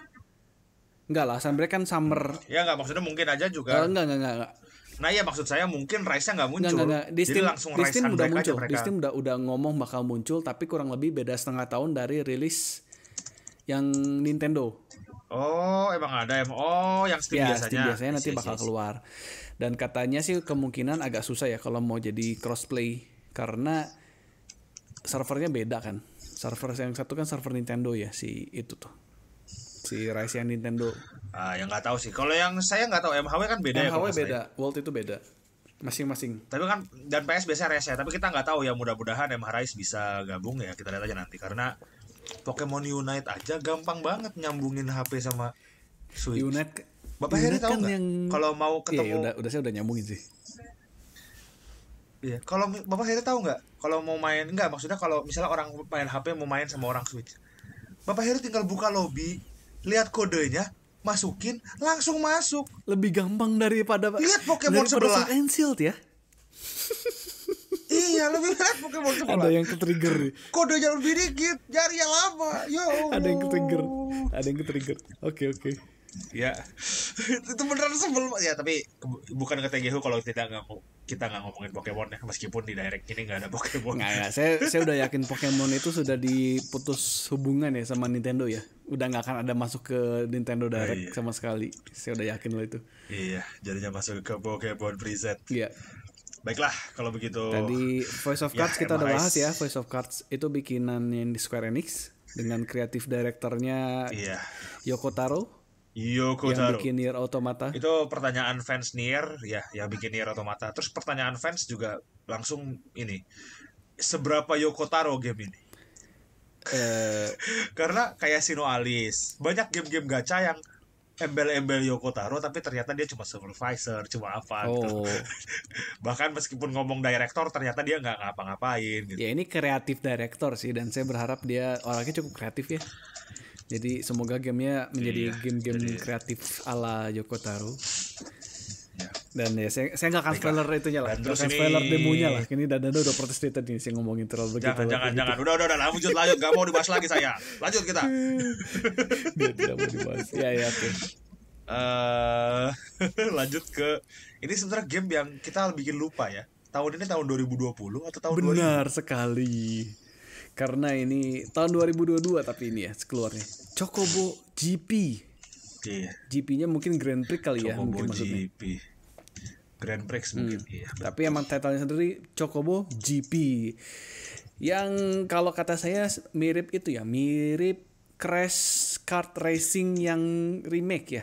Enggak lah, Sunbreak kan summer. Ya enggak, maksudnya mungkin aja juga. Enggak, enggak, enggak, enggak. Nah ya maksud saya mungkin Rice-nya nggak muncul. Nggak, nggak, nggak. Steam, Jadi langsung Distin Rice udah muncul. Di Steam udah udah ngomong bakal muncul tapi kurang lebih beda setengah tahun dari rilis yang Nintendo. Oh, emang ada ya? Oh, yang Steam ya, biasanya. Steam biasanya nanti yes, bakal yes. keluar. Dan katanya sih kemungkinan agak susah ya kalau mau jadi crossplay karena servernya beda kan. Server yang satu kan server Nintendo ya si itu tuh si rahasia Nintendo. Ah, yang nggak tahu sih. Kalau yang saya nggak tahu MHW kan beda MHW ya. MHW beda, saya. World itu beda. Masing-masing. Tapi kan dan PS biasa rahasia. Ya, tapi kita nggak tahu ya mudah-mudahan MH Rise bisa gabung ya. Kita lihat aja nanti karena Pokemon Unite aja gampang banget nyambungin HP sama Switch. Unite Bapak Heri tahu kan nggak? Yang... Kalau mau iya, ketemu, iya, udah, udah saya udah nyambungin sih. Iya, kalau Bapak Heri tahu nggak? Kalau mau main nggak maksudnya kalau misalnya orang main HP mau main sama orang Switch, Bapak Heri tinggal buka lobby, lihat kodenya, masukin, langsung masuk. Lebih gampang daripada lihat Pokemon sebelah. Enfield ya. iya, lebih lihat Pokemon sebelah. Ada yang ketrigger. Kodenya lebih dikit, jari yang lama. Yo. Ada yang ketrigger. Ada yang ketrigger. Oke, okay, oke. Okay ya itu beneran sebel ya tapi bukan kata Gehu kalau tidak nggak kita nggak ngomongin Pokemon ya meskipun di direct ini nggak ada Pokemon nggak ya saya saya udah yakin Pokemon itu sudah diputus hubungan ya sama Nintendo ya udah nggak akan ada masuk ke Nintendo oh, Direct iya. sama sekali saya udah yakin lo itu iya jadinya masuk ke Pokemon preset iya Baiklah, kalau begitu. Tadi Voice of ya, Cards ya, kita udah bahas ya. Voice of Cards itu bikinan yang di Square Enix dengan kreatif direkturnya iya. Yoko Taro Yoko yang Taro. bikin Nier Automata. Itu pertanyaan fans Nier, ya, yang bikin Nier Automata. Terus pertanyaan fans juga langsung ini, seberapa Yoko Taro game ini? Uh... Karena kayak Sino Alice, banyak game-game gacha yang embel-embel Yoko Taro tapi ternyata dia cuma supervisor, cuma apa gitu. oh. gitu. Bahkan meskipun ngomong director ternyata dia nggak ngapa-ngapain gitu. Ya ini kreatif director sih dan saya berharap dia orangnya cukup kreatif ya. Jadi semoga gamenya menjadi iya, game-game yeah, kreatif ala Yoko Taro. Ya. Dan ya saya saya nggak akan spoiler itunya lah, nggak akan spoiler ini... demonya lah. Ini Dada udah protes di tadi sih ngomongin terlalu begitu. Jangan jangan gitu. jangan, udah udah udah lanjut lanjut, Gak mau dibahas lagi saya. Lanjut kita. Dia tidak mau dibahas. Iya, iya. oke. Okay. Uh, eh, lanjut ke ini sebenarnya game yang kita bikin lupa ya. Tahun ini tahun 2020 atau tahun Benar 2000? sekali. Karena ini tahun 2022 tapi ini ya keluarnya. Chocobo GP. Iya. GP-nya mungkin Grand Prix kali ya, Chocobo ya mungkin GP. maksudnya. Grand Prix hmm. mungkin hmm. ya. Tapi emang titlenya sendiri Chocobo GP. Yang kalau kata saya mirip itu ya, mirip Crash Kart Racing yang remake ya.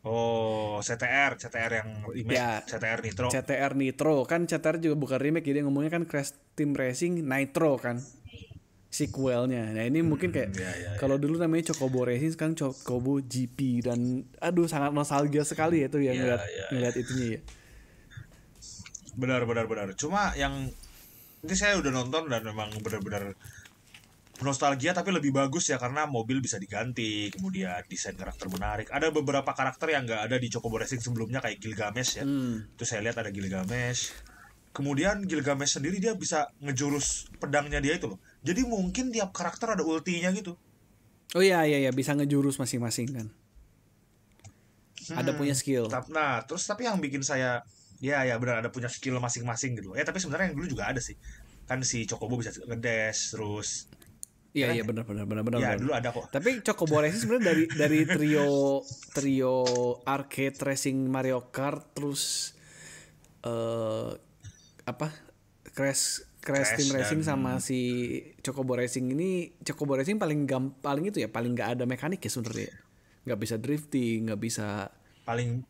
Oh, CTR, CTR yang remake, ya, CTR Nitro. CTR Nitro kan CTR juga bukan remake, jadi ngomongnya kan Crash Team Racing Nitro kan sequelnya. Nah ini mungkin hmm, kayak ya, ya, ya, kalau dulu namanya Chocobo Racing sekarang Chocobo GP dan aduh sangat nostalgia sekali ya itu yang ya, ngeliat, ya, ngeliat itunya ya. Benar benar benar. Cuma yang ini saya udah nonton dan memang benar-benar nostalgia tapi lebih bagus ya karena mobil bisa diganti kemudian desain karakter menarik ada beberapa karakter yang nggak ada di Chocobo Racing sebelumnya kayak Gilgamesh ya hmm. terus saya lihat ada Gilgamesh kemudian Gilgamesh sendiri dia bisa ngejurus pedangnya dia itu loh jadi mungkin tiap karakter ada ultinya gitu oh iya iya iya bisa ngejurus masing-masing kan hmm, ada punya skill nah terus tapi yang bikin saya ya ya benar ada punya skill masing-masing gitu ya tapi sebenarnya yang dulu juga ada sih kan si Chocobo bisa ngedes terus Iya ya kan? iya benar benar benar benar. Ya benar. dulu ada kok. Tapi Chocobo Racing sebenarnya dari dari trio trio arcade racing Mario Kart terus uh, apa Crash Crash, Crash Team Racing sama si Chocobo Racing ini Chocobo Racing paling gam paling itu ya paling nggak ada mekanik ya sebenarnya. Nggak bisa drifting, nggak bisa paling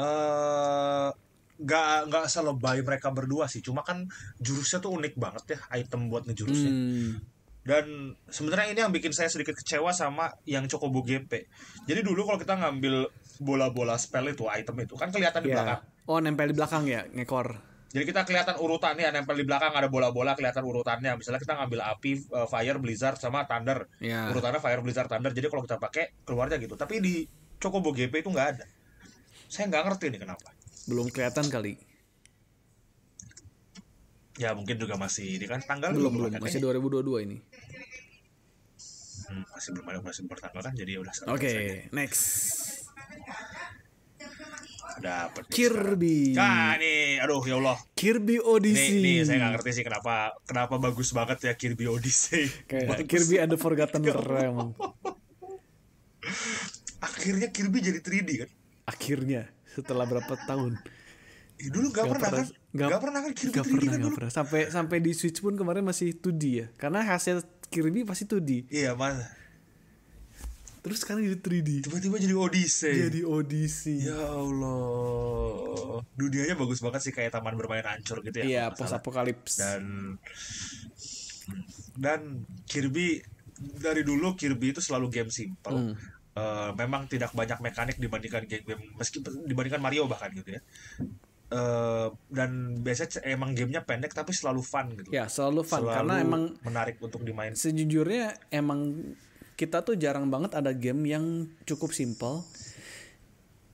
uh, nggak nggak selebay mereka berdua sih cuma kan jurusnya tuh unik banget ya item buat ngejurusnya hmm. dan sebenarnya ini yang bikin saya sedikit kecewa sama yang Chocobo GP jadi dulu kalau kita ngambil bola-bola spell itu item itu kan kelihatan yeah. di iya. belakang oh nempel di belakang ya ngekor jadi kita kelihatan urutannya nempel di belakang ada bola-bola kelihatan urutannya misalnya kita ngambil api e, fire blizzard sama thunder yeah. urutannya fire blizzard thunder jadi kalau kita pakai keluarnya gitu tapi di Chocobo GP itu nggak ada saya nggak ngerti nih kenapa belum kelihatan kali ya mungkin juga masih ini kan tanggal belum belum masih dua ribu ini hmm, masih belum ada masih pertama kan jadi udah oke okay, next dapet Kirby. Nah, ini aduh ya Allah. Kirby Odyssey. Ini, ini saya gak ngerti sih kenapa kenapa bagus banget ya Kirby Odyssey. Kayak Kirby and the Forgotten ya Realm. Akhirnya Kirby jadi 3D kan? Akhirnya setelah berapa tahun ya, dulu gak, pernah, kan nggak pernah kan Kirby gak 3D pernah, kan gak dulu. pernah. sampai sampai di Switch pun kemarin masih 2D ya karena hasil Kirby pasti 2D iya mas terus sekarang jadi 3D tiba-tiba jadi Odyssey jadi Odyssey ya Allah dunianya bagus banget sih kayak taman bermain hancur gitu ya iya post apokalips dan dan Kirby dari dulu Kirby itu selalu game simple hmm Eh, memang tidak banyak mekanik dibandingkan game-game meskipun dibandingkan Mario bahkan gitu ya Uh, dan biasanya emang gamenya pendek tapi selalu fun gitu. Ya selalu fun selalu karena emang menarik untuk dimain. Sejujurnya emang kita tuh jarang banget ada game yang cukup simple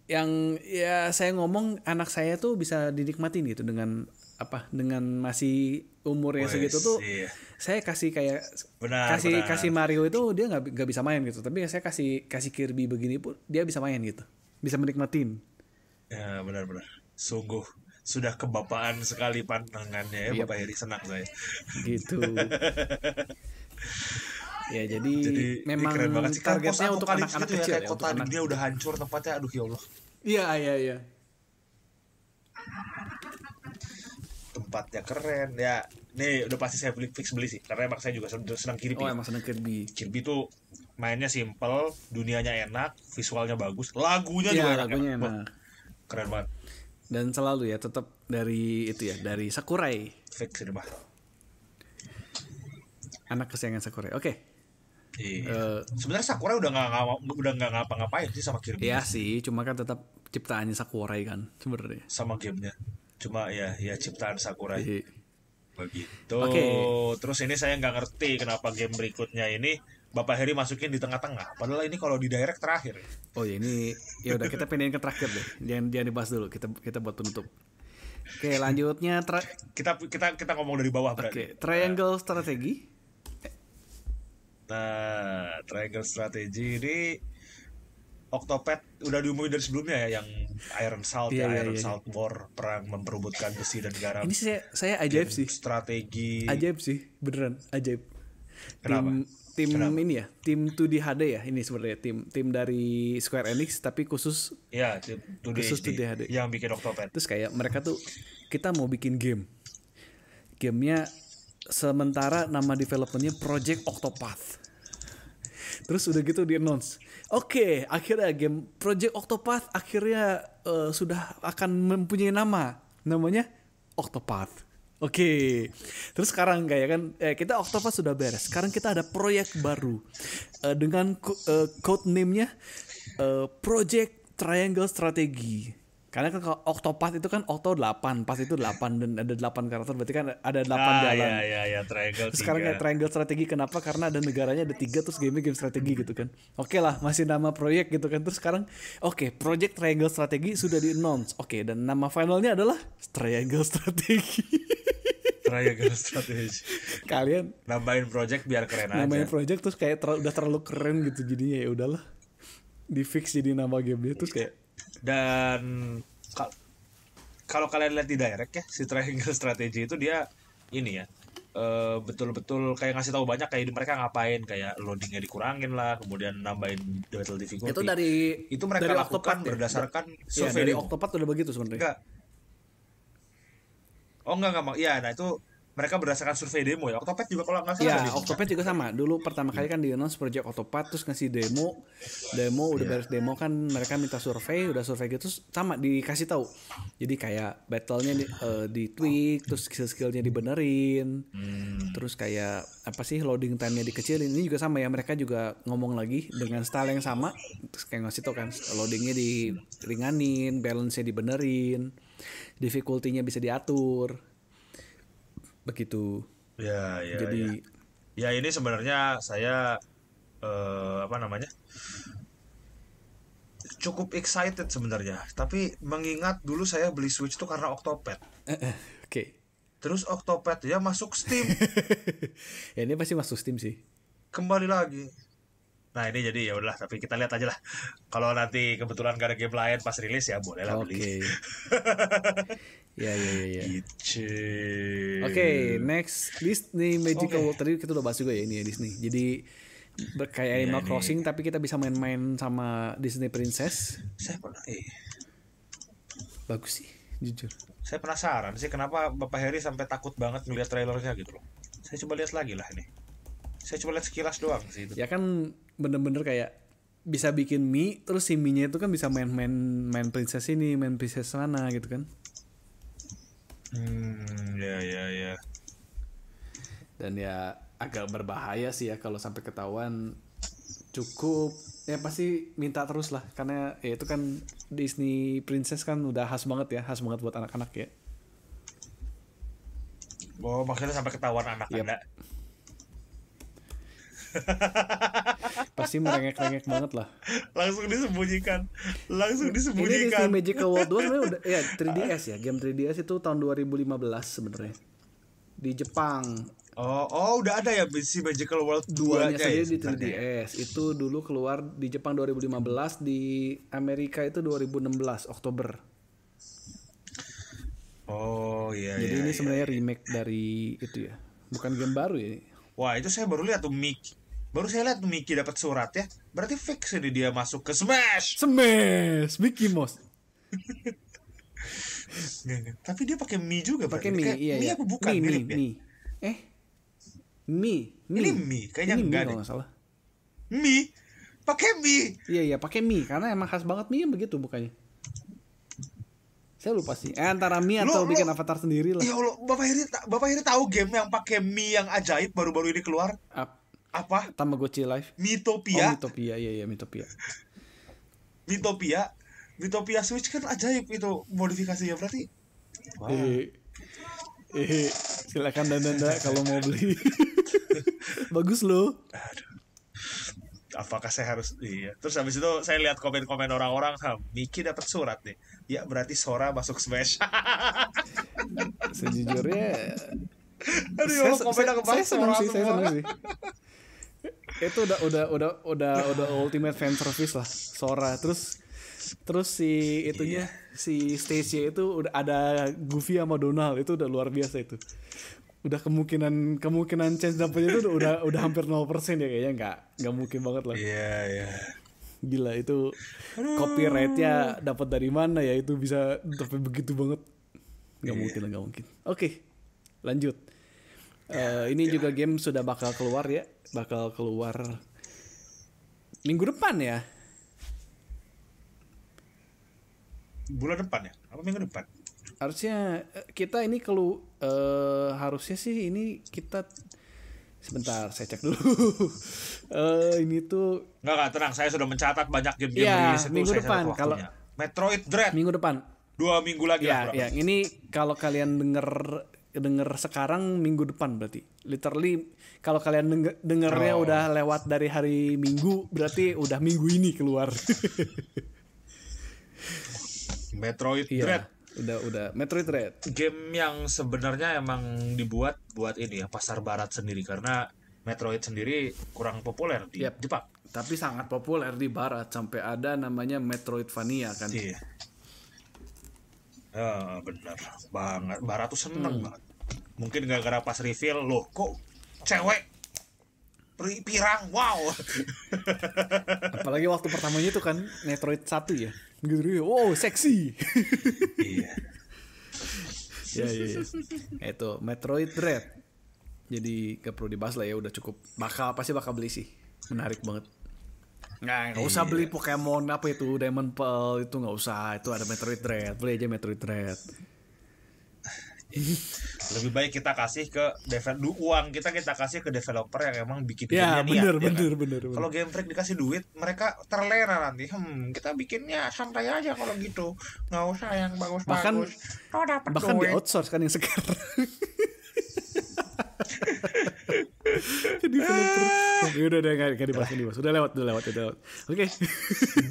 yang ya saya ngomong anak saya tuh bisa dinikmatin gitu dengan apa dengan masih umur yang segitu tuh iya. saya kasih kayak benar, kasih benar. kasih Mario itu dia nggak nggak bisa main gitu tapi saya kasih kasih Kirby begini pun dia bisa main gitu bisa menikmatin ya benar-benar sungguh sudah kebapaan sekali pantangannya ya Bapak Heri senang saya gitu ya jadi, jadi memang targetnya untuk anak-anak gitu ya, kecil ya, kayak kota dia udah hancur tempatnya aduh ya Allah iya iya iya tempatnya keren ya nih udah pasti saya beli fix beli sih karena emang saya juga senang Kirby oh emang senang Kirby Kirby itu mainnya simple dunianya enak visualnya bagus lagunya ya, juga lagunya enak, enak. keren banget dan selalu ya tetap dari itu ya dari Sakurai fix ini mah anak kesayangan Sakurai oke okay. Iya. Uh, Sebenarnya Sakura udah nggak udah nggak ngapa-ngapain sih sama Kirby. Iya sih, cuma kan tetap ciptaannya Sakurai kan sebenarnya. Sama gamenya cuma ya ya ciptaan Sakura Hi. Iya. begitu okay. terus ini saya nggak ngerti kenapa game berikutnya ini Bapak Heri masukin di tengah-tengah. Padahal ini kalau di direct terakhir. Oh ya ini ya udah kita pindahin ke terakhir deh. Jangan jangan dibahas dulu. Kita kita buat penutup. Oke, lanjutnya kita kita kita ngomong dari bawah berarti. okay, triangle strategi. Nah, triangle strategi ini Octopath udah diumumin dari sebelumnya ya yang Iron Salt yeah, ya, iya, Iron yeah, iya. Salt yeah. War perang memperubutkan besi dan garam. Ini saya saya ajaib sih. Strategi. Ajaib sih, beneran ajaib. Kenapa? Tim tim ini ya, tim 2D HD ya ini sebenarnya tim tim dari Square Enix tapi khusus ya tim khusus HD 2D HD yang bikin Octopath. Terus kayak mereka tuh kita mau bikin game. Gamenya sementara nama developmentnya Project Octopath Terus udah gitu di announce. Oke, okay, akhirnya game Project Octopath akhirnya uh, sudah akan mempunyai nama. Namanya Octopath. Oke. Okay. Terus sekarang kayak ya, kan eh, kita Octopath sudah beres. Sekarang kita ada proyek baru uh, dengan uh, code name-nya uh, Project Triangle Strategy. Karena kan kalau Octopath itu kan Octo 8, pas itu 8 dan ada 8 karakter berarti kan ada 8 ah, jalan. Iya iya iya triangle. Terus sekarang kayak triangle strategi kenapa? Karena ada negaranya ada 3 terus game game strategi gitu kan. Oke okay lah, masih nama proyek gitu kan. Terus sekarang oke, okay, project triangle strategi sudah di announce. Oke, okay, dan nama finalnya adalah triangle strategi. triangle strategi. Kalian nambahin project biar keren aja. Nambahin project terus kayak ter udah terlalu keren gitu jadinya ya udahlah. Di fix jadi nama game dia terus kayak dan kalau kalian lihat di direct ya si triangle strategy itu dia ini ya eh, betul-betul uh, kayak ngasih tahu banyak kayak mereka ngapain kayak loadingnya dikurangin lah kemudian nambahin battle difficulty itu dari itu mereka dari lakukan Octopath, ya? berdasarkan ya? survei ya, dari Octopath udah begitu sebenarnya enggak oh enggak enggak ya nah itu mereka berdasarkan survei demo ya. Octopath juga kalau nggak salah. Ya, Octopath juga sama. Dulu pertama kali kan di announce project Octopath terus ngasih demo, demo udah yeah. beres demo kan mereka minta survei, udah survei gitu sama dikasih tahu. Jadi kayak battlenya di, uh, di tweak, terus skill-skillnya dibenerin, hmm. terus kayak apa sih loading time-nya dikecilin. Ini juga sama ya. Mereka juga ngomong lagi dengan style yang sama, terus kayak ngasih tahu kan loadingnya diringanin, balance-nya dibenerin, difficulty-nya bisa diatur begitu ya ya jadi ya, ya ini sebenarnya saya eh, apa namanya cukup excited sebenarnya tapi mengingat dulu saya beli Switch itu karena Octopad. Eh, eh, oke okay. terus Octopad ya masuk Steam ya ini pasti masuk Steam sih kembali lagi Nah ini jadi ya udahlah tapi kita lihat aja lah. Kalau nanti kebetulan gak ada game lain pas rilis ya bolehlah. lah okay. beli. Iya iya iya. Gitu. Oke okay, next Disney Magical okay. World tadi kita udah bahas juga ya ini ya Disney. Jadi kayak iya, Animal ya, Crossing ini. tapi kita bisa main-main sama Disney Princess. Saya pernah. Eh. Bagus sih jujur. Saya penasaran sih kenapa Bapak Harry sampai takut banget ngeliat trailernya gitu loh. Saya coba lihat lagi lah ini. Saya coba lihat sekilas doang sih itu. Ya kan bener-bener kayak bisa bikin mie terus si mie-nya itu kan bisa main-main main princess ini main princess mana gitu kan Hmm, ya ya ya. Dan ya agak berbahaya sih ya kalau sampai ketahuan cukup ya pasti minta terus lah karena ya itu kan Disney Princess kan udah khas banget ya khas banget buat anak-anak ya. Oh maksudnya sampai ketahuan anak yep. pasti merengek-rengek banget lah langsung disembunyikan langsung disembunyikan ini Disney Magical World 2 sebenarnya udah ya 3DS ya game 3DS itu tahun 2015 sebenarnya di Jepang Oh, oh udah ada ya si Magical World 2 nya saja ya, di 3DS. Ya? Itu dulu keluar di Jepang 2015, di Amerika itu 2016 Oktober. Oh iya. Jadi iya, ini iya, sebenarnya iya. remake dari itu ya. Bukan game baru ya. Wah, itu saya baru lihat tuh Mickey Baru saya lihat Mickey dapat surat ya. Berarti fix ini dia masuk ke Smash. Smash, Mickey Mouse. Tapi dia pakai Mi juga pakai Mi. iya, mie iya. apa bukan? Mi, mirip ya? mi. Eh, Mi, mi. Ini Mi, kayaknya ini enggak mi, deh. salah. Mi, pakai Mi. Iya iya, pakai Mi, karena emang khas banget yang begitu bukannya. Saya lupa sih. Eh, antara mie atau lo, bikin lo, avatar sendiri lah. Ya Allah, Bapak Heri, Bapak Heri tahu game yang pakai mie yang ajaib baru-baru ini keluar? Apa? apa Tamagotchi Live Mitopia oh, Mitopia iya iya Mitopia Mitopia Mitopia Switch kan ajaib itu modifikasinya berarti wow. Eh, eh, eh, silakan danda kalau mau beli bagus loh Aduh. apakah saya harus iya terus habis itu saya lihat komen-komen orang-orang Miki dapat surat nih ya berarti Sora masuk smash sejujurnya Aduh, saya, saya, saya, saya senang sih, saya senang sih. itu udah udah udah udah udah ultimate fan service lah Sora terus terus si itunya yeah. si Stacia itu udah ada Goofy sama Donald itu udah luar biasa itu udah kemungkinan kemungkinan chance dapetnya itu udah udah hampir 0% ya kayaknya nggak nggak mungkin banget lah iya yeah, iya yeah. gila itu copyrightnya dapat dari mana ya itu bisa tapi begitu banget nggak yeah. mungkin lah nggak mungkin oke okay, lanjut Uh, ini juga game sudah bakal keluar ya, bakal keluar minggu depan ya. Bulan depan ya? Apa minggu depan? Harusnya eh, kita ini kelu uh, harusnya sih ini kita sebentar saya cek dulu. uh, ini tuh nggak nggak tenang, saya sudah mencatat banyak game game ya, itu minggu depan kalau Metroid Dread. Minggu depan. Dua minggu lagi ya, lah, ya. Ini kalau kalian denger denger sekarang minggu depan berarti. Literally kalau kalian dengernya oh. udah lewat dari hari Minggu berarti udah minggu ini keluar. Metroid iya, Dread. Udah udah Metroid Dread. Game yang sebenarnya emang dibuat buat ini ya pasar barat sendiri karena Metroid sendiri kurang populer di yep. Jepang. Tapi sangat populer di barat sampai ada namanya Metroidvania kan. Iya. Ya, bener banget. Barat tuh seneng hmm. banget. Mungkin gak gara pas reveal, loh kok cewek pirang, wow. Apalagi waktu pertamanya itu kan Metroid satu ya. Gitu, ya wow, seksi. iya. Ya, ya, ya, ya. Itu Metroid Red. Jadi gak perlu dibahas lah ya, udah cukup. Bakal pasti bakal beli sih. Menarik banget. Nah, nggak, nggak iya. usah beli Pokemon apa itu Diamond Pearl itu nggak usah. Itu ada Metroid Dread. Beli aja Metroid Dread. Lebih baik kita kasih ke develop uang kita kita kasih ke developer yang emang bikin ya, bener, niat, ya, bener, ya kan? bener, bener. Kalau game freak dikasih duit, mereka terlena nanti. Hmm, kita bikinnya santai aja kalau gitu. Nggak usah yang bagus-bagus. Bahkan, oh, bahkan duit. di outsource kan yang sekarang. Jadi filter udah udah gak, gak dibahas bos Udah lewat, udah lewat, udah lewat. Oke. Okay.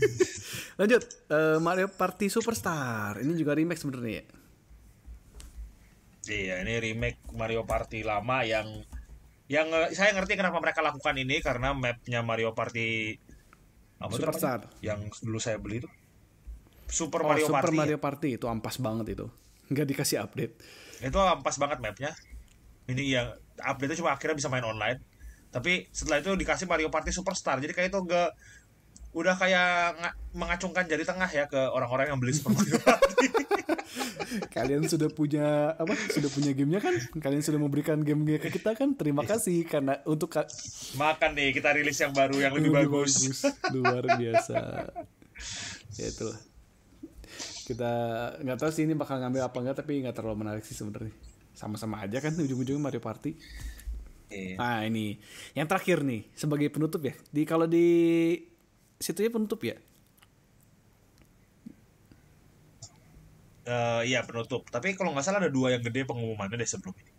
Lanjut, uh, Mario Party Superstar. Ini juga remake sebenarnya ya? Iya, ini remake Mario Party lama yang yang eh, saya ngerti kenapa mereka lakukan ini karena mapnya Mario Party apa Superstar. Itu yang dulu saya beli itu Super oh, Mario Super Party. Super Mario Party itu ampas banget itu. Nggak dikasih update. Itu ampas banget mapnya. Ini yang update-nya cuma akhirnya bisa main online tapi setelah itu dikasih Mario Party Superstar jadi kayak itu enggak udah kayak mengacungkan jari tengah ya ke orang-orang yang beli Super Mario Party. Kalian sudah punya apa? Sudah punya gamenya kan? Kalian sudah memberikan game-nya ke kita kan? Terima kasih karena untuk ka makan nih kita rilis yang baru yang lebih, lebih bagus. bagus. Luar biasa. ya itulah. Kita nggak tahu sih ini bakal ngambil apa enggak tapi nggak terlalu menarik sih sebenarnya sama-sama aja kan ujung-ujungnya Mario Party. Iya. Nah ini yang terakhir nih sebagai penutup ya. Di kalau di situ situnya penutup ya. Uh, iya penutup. Tapi kalau nggak salah ada dua yang gede pengumumannya deh sebelum ini.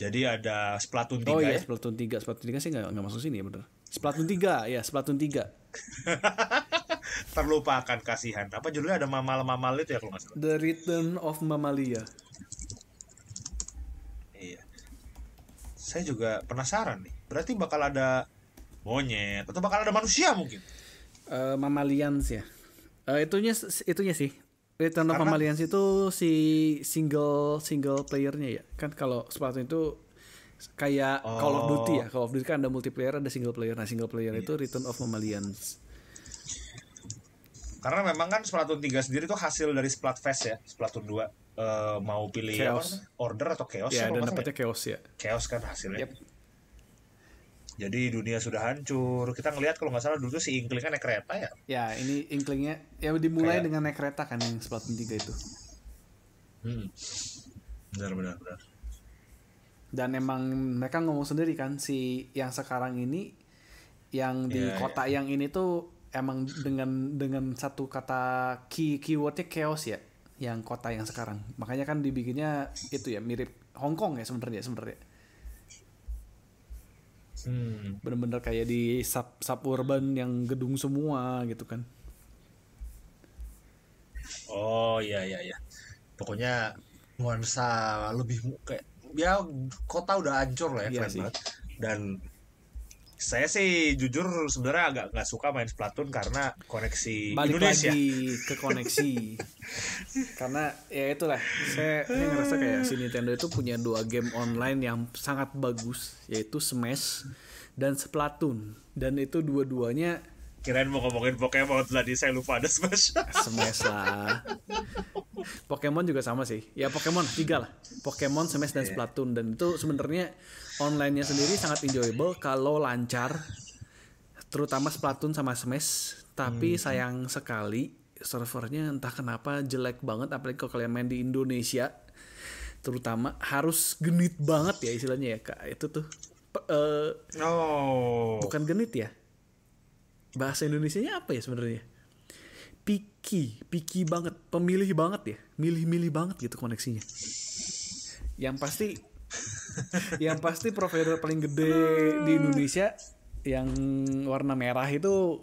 Jadi ada Splatoon 3 oh, iya, ya. Splatoon 3. Splatoon 3 sih nggak, nggak masuk sini ya bener. Splatoon 3 ya Splatoon 3. Terlupakan kasihan. Apa judulnya ada mamal-mamal itu ya kalau nggak salah. The Return of Mamalia. saya juga penasaran nih. Berarti bakal ada monyet atau bakal ada manusia mungkin? Uh, eh, sih ya. Uh, itunya itunya sih. Return of Mamalian itu si single single playernya ya. Kan kalau Splatoon itu kayak oh. Call of Duty ya. Oh. Call of Duty kan ada multiplayer, ada single player. Nah, single player yes. itu Return of Mamalian. Karena memang kan Splatoon 3 sendiri itu hasil dari Splatfest ya, Splatoon 2. Eh, mau pilih chaos. order atau chaos ya, dan dapatnya chaos ya chaos kan hasilnya yep. Jadi dunia sudah hancur. Kita ngelihat kalau nggak salah dulu tuh si kan naik kereta ya. Ya ini Inklingnya ya dimulai Kayak... dengan naik kereta kan yang Splatoon 3 itu. Hmm. Benar benar benar. Dan emang mereka ngomong sendiri kan si yang sekarang ini yang di yeah, iya. kota yeah. yang ini tuh emang dengan dengan satu kata key keywordnya chaos ya yang kota yang sekarang. Makanya kan dibikinnya itu ya mirip Hong Kong ya sebenarnya sebenarnya. Hmm. Bener-bener kayak di sub suburban yang gedung semua gitu kan. Oh iya iya iya. Pokoknya nuansa lebih kayak ya kota udah hancur lah ya iya keren sih. banget. Dan saya sih jujur sebenarnya agak nggak suka main Splatoon karena koneksi Balik Indonesia. lagi ke koneksi. karena ya itulah saya ini ngerasa kayak si Nintendo itu punya dua game online yang sangat bagus yaitu Smash dan Splatoon dan itu dua-duanya Kirain mau ngomongin Pokemon tadi saya lupa ada Smash. Smash lah. Pokemon juga sama sih. Ya Pokemon tiga lah. Pokemon, Smash dan iya. Splatoon dan itu sebenarnya online-nya sendiri sangat enjoyable kalau lancar. Terutama Splatoon sama Smash, tapi hmm. sayang sekali servernya entah kenapa jelek banget apalagi kalau kalian main di Indonesia terutama harus genit banget ya istilahnya ya kak itu tuh P uh, eh, oh bukan genit ya bahasa Indonesia-nya apa ya sebenarnya? Piki, piki banget, pemilih banget ya, milih-milih banget gitu koneksinya. Yang pasti yang pasti provider paling gede di Indonesia yang warna merah itu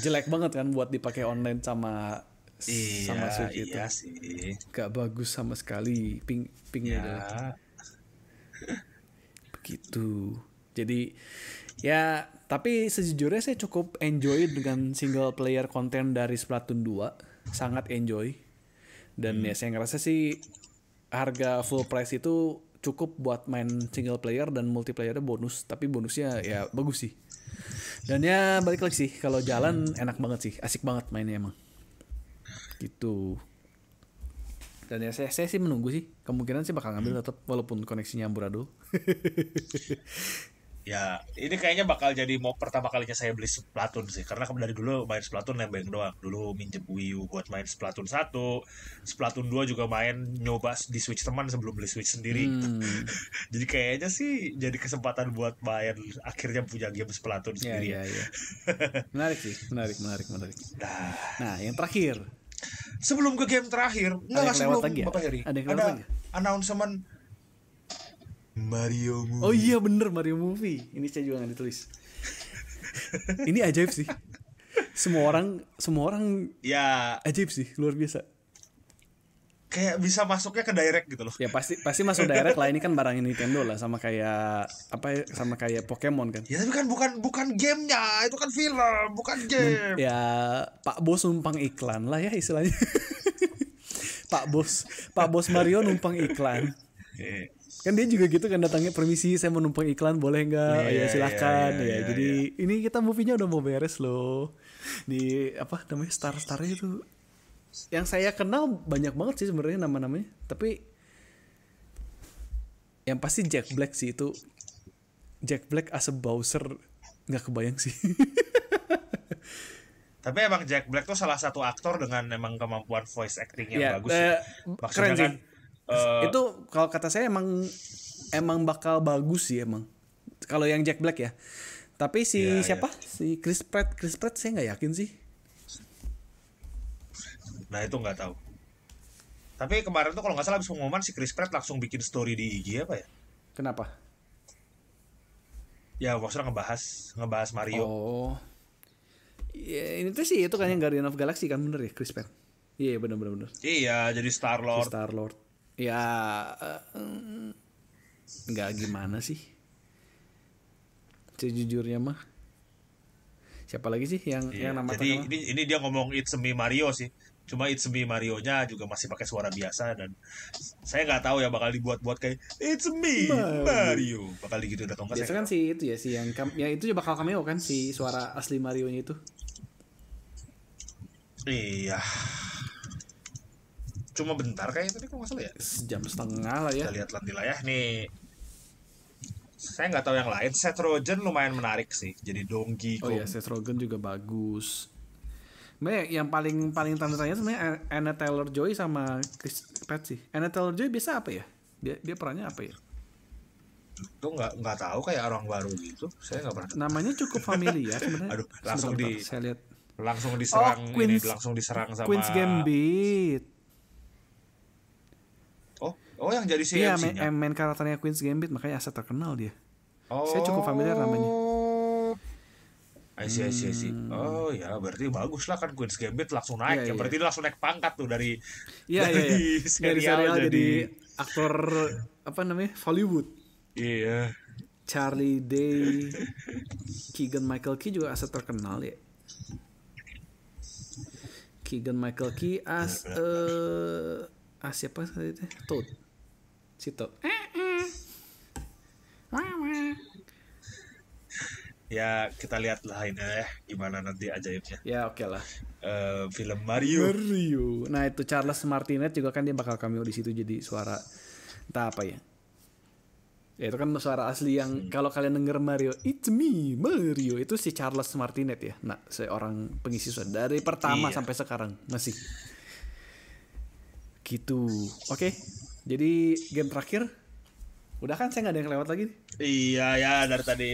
jelek banget kan buat dipakai online sama iya, sama Switch itu. Iya sih. Gak bagus sama sekali ping pingnya. Ya. Begitu. Jadi ya tapi sejujurnya saya cukup enjoy dengan single player konten dari Splatoon 2. Sangat enjoy. Dan hmm. ya saya ngerasa sih harga full price itu cukup buat main single player dan multiplayernya bonus. Tapi bonusnya ya bagus sih. Dan ya balik lagi sih kalau jalan enak banget sih. Asik banget mainnya emang. Gitu. Dan ya saya, saya sih menunggu sih. Kemungkinan sih bakal ngambil hmm. tetap walaupun koneksinya amburadul. ya ini kayaknya bakal jadi mau pertama kalinya saya beli Splatoon sih karena dari dulu main Splatoon nembeng doang dulu minjem Wii U buat main Splatoon satu Splatoon 2 juga main nyoba di Switch teman sebelum beli Switch sendiri hmm. jadi kayaknya sih jadi kesempatan buat main akhirnya punya game Splatoon ya, sendiri ya, ya. menarik sih menarik menarik menarik nah, nah yang terakhir sebelum ke game terakhir nggak sebelum lagi ya? Bapak Heri ada, ada ya? announcement Mario Movie. Oh iya bener Mario Movie. Ini saya juga nggak ditulis. ini ajaib sih. Semua orang, semua orang ya ajaib sih, luar biasa. Kayak bisa masuknya ke direct gitu loh. Ya pasti pasti masuk direct lah ini kan barang Nintendo lah sama kayak apa ya, sama kayak Pokemon kan. Ya tapi kan bukan bukan gamenya, itu kan film, bukan game. Ya Pak Bos numpang iklan lah ya istilahnya. Pak Bos, Pak Bos Mario numpang iklan kan dia juga gitu kan datangnya permisi saya mau numpang iklan boleh nggak yeah, oh, ya iya, iya, silahkan yeah, yeah, ya iya, jadi yeah. ini kita movie-nya udah mau beres loh di apa namanya star star itu yang saya kenal banyak banget sih sebenarnya nama-namanya tapi yang pasti Jack Black sih itu Jack Black as a Bowser nggak kebayang sih tapi emang Jack Black tuh salah satu aktor dengan emang kemampuan voice acting yang yeah, bagus uh, maksudnya keren kan sih. Uh, itu kalau kata saya emang emang bakal bagus sih emang. Kalau yang Jack Black ya. Tapi si yeah, iya. siapa? Yeah. Si Chris Pratt, Chris Pratt saya nggak yakin sih. Nah itu nggak tahu. Tapi kemarin tuh kalau nggak salah habis pengumuman si Chris Pratt langsung bikin story di IG apa ya? Kenapa? Ya maksudnya ngebahas ngebahas Mario. Oh. Ya, ini tuh sih itu kan yang Guardian of Galaxy kan bener ya Chris Pratt. Iya bener benar bener. Iya jadi Star Lord. Si Star Lord ya eh, nggak uh, gimana sih sejujurnya mah siapa lagi sih yang iya. yang nama jadi ini ini dia ngomong it's me Mario sih cuma It's Me Mario-nya juga masih pakai suara biasa dan saya nggak tahu ya bakal dibuat-buat kayak It's Me Mario, Mario. bakal gitu udah tonggak biasa kan sih itu ya sih yang ya itu bakal cameo kan si suara asli Mario-nya itu iya cuma bentar kayaknya tadi kok nggak salah ya sejam setengah lah ya kita lihat nanti lah ya nih saya nggak tahu yang lain Seth Rogen lumayan menarik sih jadi Dongki oh ya Seth Rogen juga bagus Mbak yang paling paling tanda tanya sebenarnya Anna Taylor Joy sama Chris Pratt sih Anna Taylor Joy biasa apa ya dia dia perannya apa ya itu nggak nggak tahu kayak orang baru gitu saya nggak pernah namanya cukup familiar sebenarnya aduh langsung Sebentar, di saya lihat langsung diserang oh, Queen's, ini langsung diserang sama Queen's Gambit Oh yang jadi si Iya MC -nya. Eh, main, main karakternya Queen's Gambit makanya aset terkenal dia. Oh. Saya cukup familiar namanya. Iya sih sih hmm. Oh ya, berarti bagus lah kan Queen's Gambit langsung naik yeah, ya. Iya. Berarti yeah. langsung naik pangkat tuh dari yeah, iya, iya. dari, yeah, yeah. Serial dari serial jadi, jadi aktor apa namanya Hollywood. Iya. Yeah. Charlie Day, Keegan Michael Key juga aset terkenal ya. Keegan Michael Key as eh uh, as siapa tadi itu? Toad situ, Ya kita lihat lah ini ya gimana nanti ajaibnya. Ya oke okay lah. Uh, film Mario. Mario. Nah itu Charles Martinet juga kan dia bakal cameo di situ jadi suara entah apa ya. Ya itu kan suara asli yang hmm. kalau kalian denger Mario, it's me Mario itu si Charles Martinet ya. Nah, seorang pengisi suara dari pertama iya. sampai sekarang masih. Gitu. Oke. Okay. Jadi game terakhir udah kan saya nggak ada yang kelewat lagi. Nih. Iya ya dari tadi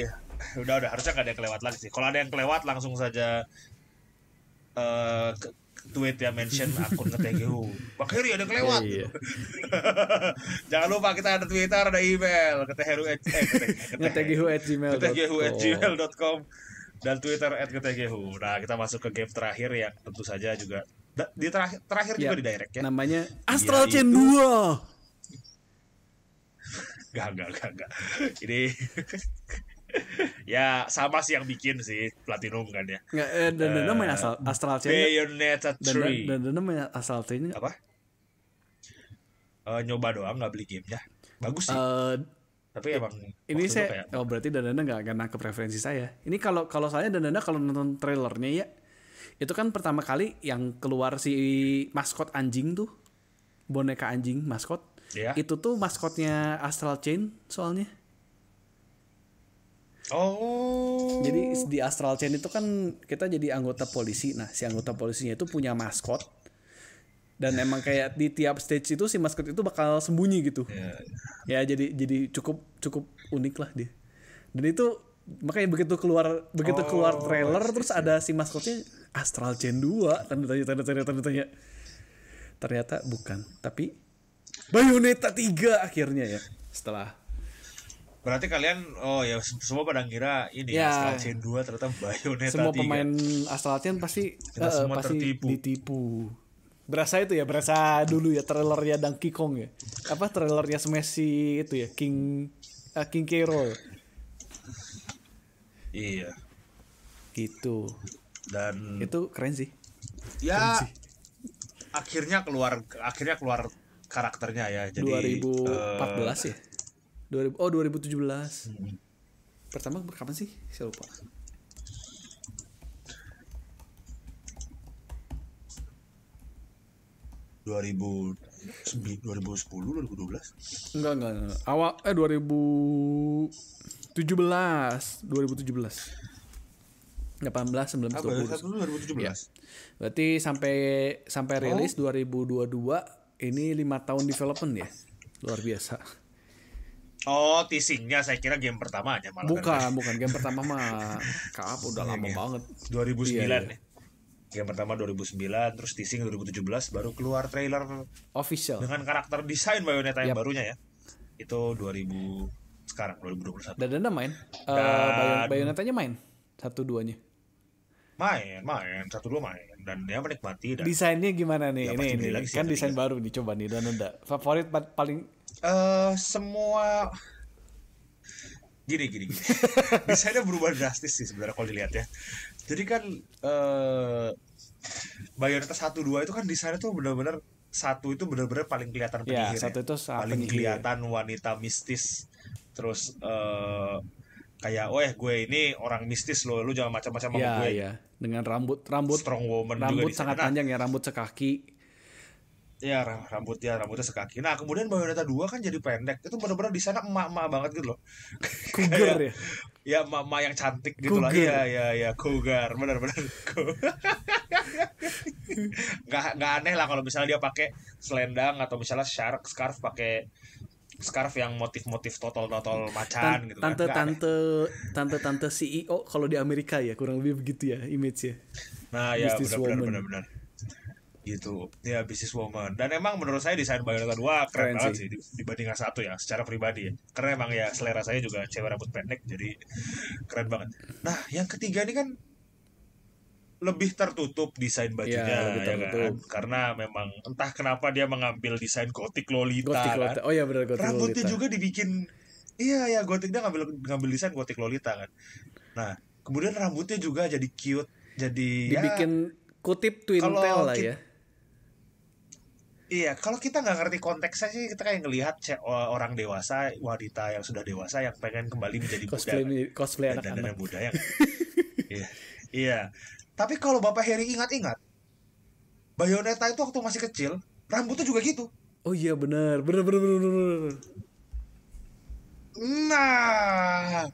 udah udah harusnya nggak ada yang kelewat lagi sih. Kalau ada yang kelewat langsung saja uh, tweet ya mention akun ke TGU. Bang Heri ada kelewat. Iya. Jangan lupa kita ada Twitter, ada email ke TGU eh, ke TGU at gmail. at gmail.com dan Twitter at Nah, kita masuk ke game terakhir ya tentu saja juga di terakhir, terakhir ya, juga di direct ya. Namanya iya, Astral Chain 2. Gak, gak, gak, gak. Ini ya sama sih yang bikin sih Platinum kan ya. Nggak, eh, dan dan uh, main eh, asal Astral Chain. Bayonetta 3. Dan dan main Astral Chain. Apa? Uh, nyoba doang nggak beli game ya. Bagus sih. Uh, tapi emang ini saya kayak... oh berarti dan dan nggak nggak ke preferensi saya ini kalau kalau saya dan dan kalau nonton trailernya ya itu kan pertama kali yang keluar si maskot anjing tuh boneka anjing maskot Yeah. Itu tuh maskotnya Astral Chain soalnya. Oh. Jadi di Astral Chain itu kan kita jadi anggota polisi. Nah, si anggota polisinya itu punya maskot. Dan emang kayak di tiap stage itu si maskot itu bakal sembunyi gitu. Yeah. Iya. Ya jadi jadi cukup cukup unik lah dia. Dan itu makanya begitu keluar begitu oh, keluar trailer see, terus see. ada si maskotnya Astral Chain 2 tanda tanya tanda tanya tanda tanya. Ternyata bukan, tapi Bayonetta 3 akhirnya ya setelah Berarti kalian oh ya semua pada ngira ini ya. Astral ya. Chain 2 ternyata Bayonetta Semua 3. pemain Astral Chain pasti uh, semua pasti tertipu. ditipu. Berasa itu ya, berasa dulu ya trailernya Donkey Kong ya. Apa trailernya Messi itu ya, King uh, King Kero. Ya? iya. Gitu. Dan itu keren sih. Ya. Keren sih. Akhirnya keluar akhirnya keluar karakternya ya. Jadi 2014 uh, eh, ya. 2000 oh 2017. Hmm. Pertama kapan sih? Saya lupa. dua ribu sepuluh dua ribu dua belas enggak enggak awal eh dua ribu tujuh belas dua ribu tujuh belas sembilan belas ah, dua ribu tujuh Ya. Berarti sampai sampai rilis oh. dua 2022 ini lima tahun development ya luar biasa Oh, teasingnya saya kira game pertama aja malah. Bukan, kan. bukan game pertama mah. Kap udah iya, lama ya, banget. 2009 iya, iya. ya. Game pertama 2009, terus teasing 2017 baru keluar trailer official dengan karakter desain Bayonetta yep. barunya ya. Itu 2000 sekarang 2021. Eh, Dan Danda main? Dan... Uh, Bayonettanya main? Satu duanya. Main, main, satu dua main dan dia menikmati dan desainnya gimana nih ini, kan ini lagi kan desain juga. baru nih coba nih dan udah favorit paling uh, semua gini gini gini desainnya berubah drastis sih sebenarnya kalau dilihat ya jadi kan uh, eh, Bayonetta satu dua itu kan desainnya tuh benar-benar satu itu benar-benar paling kelihatan iya, penyihir ya, satu itu paling penyihir. kelihatan wanita mistis terus uh, kayak oh eh gue ini orang mistis loh lu jangan macam-macam sama ya, gue ya. dengan rambut rambut strong woman rambut juga sangat panjang ya rambut sekaki ya rambut ya rambutnya sekaki nah kemudian Bayonetta 2 kan jadi pendek itu benar-benar di sana emak-emak banget gitu loh cougar ya ya emak-emak yang cantik gitu lah ya ya ya cougar iya, iya, iya, benar-benar nggak nggak aneh lah kalau misalnya dia pakai selendang atau misalnya shark scarf pakai scarf yang motif-motif total-total macan gitu kan. tante, kan. Tante tante tante tante CEO kalau di Amerika ya kurang lebih begitu ya image-nya. Nah, ya benar benar benar gitu ya business woman dan emang menurut saya desain Bayonetta 2 keren, keren banget sih. dibandingkan satu ya secara pribadi ya karena emang ya selera saya juga cewek rambut pendek jadi keren banget nah yang ketiga ini kan lebih tertutup desain bajunya ya, ya kan? karena memang entah kenapa dia mengambil desain gotik lolita, gotik kan? lolita. Kan? oh ya benar gotik rambutnya lolita. juga dibikin iya ya gotik dia ngambil ngambil desain gotik lolita kan nah kemudian rambutnya juga jadi cute jadi ya, dibikin ya, kutip twin tail lah ya Iya, kalau kita nggak ngerti konteksnya sih kita kayak ngelihat orang dewasa, wanita yang sudah dewasa yang pengen kembali menjadi cosplay, muda, cosplay anak-anak muda yang, iya, iya, tapi kalau Bapak Heri ingat-ingat, Bayonetta itu waktu masih kecil, rambutnya juga gitu. Oh iya benar, benar benar benar benar. Nah,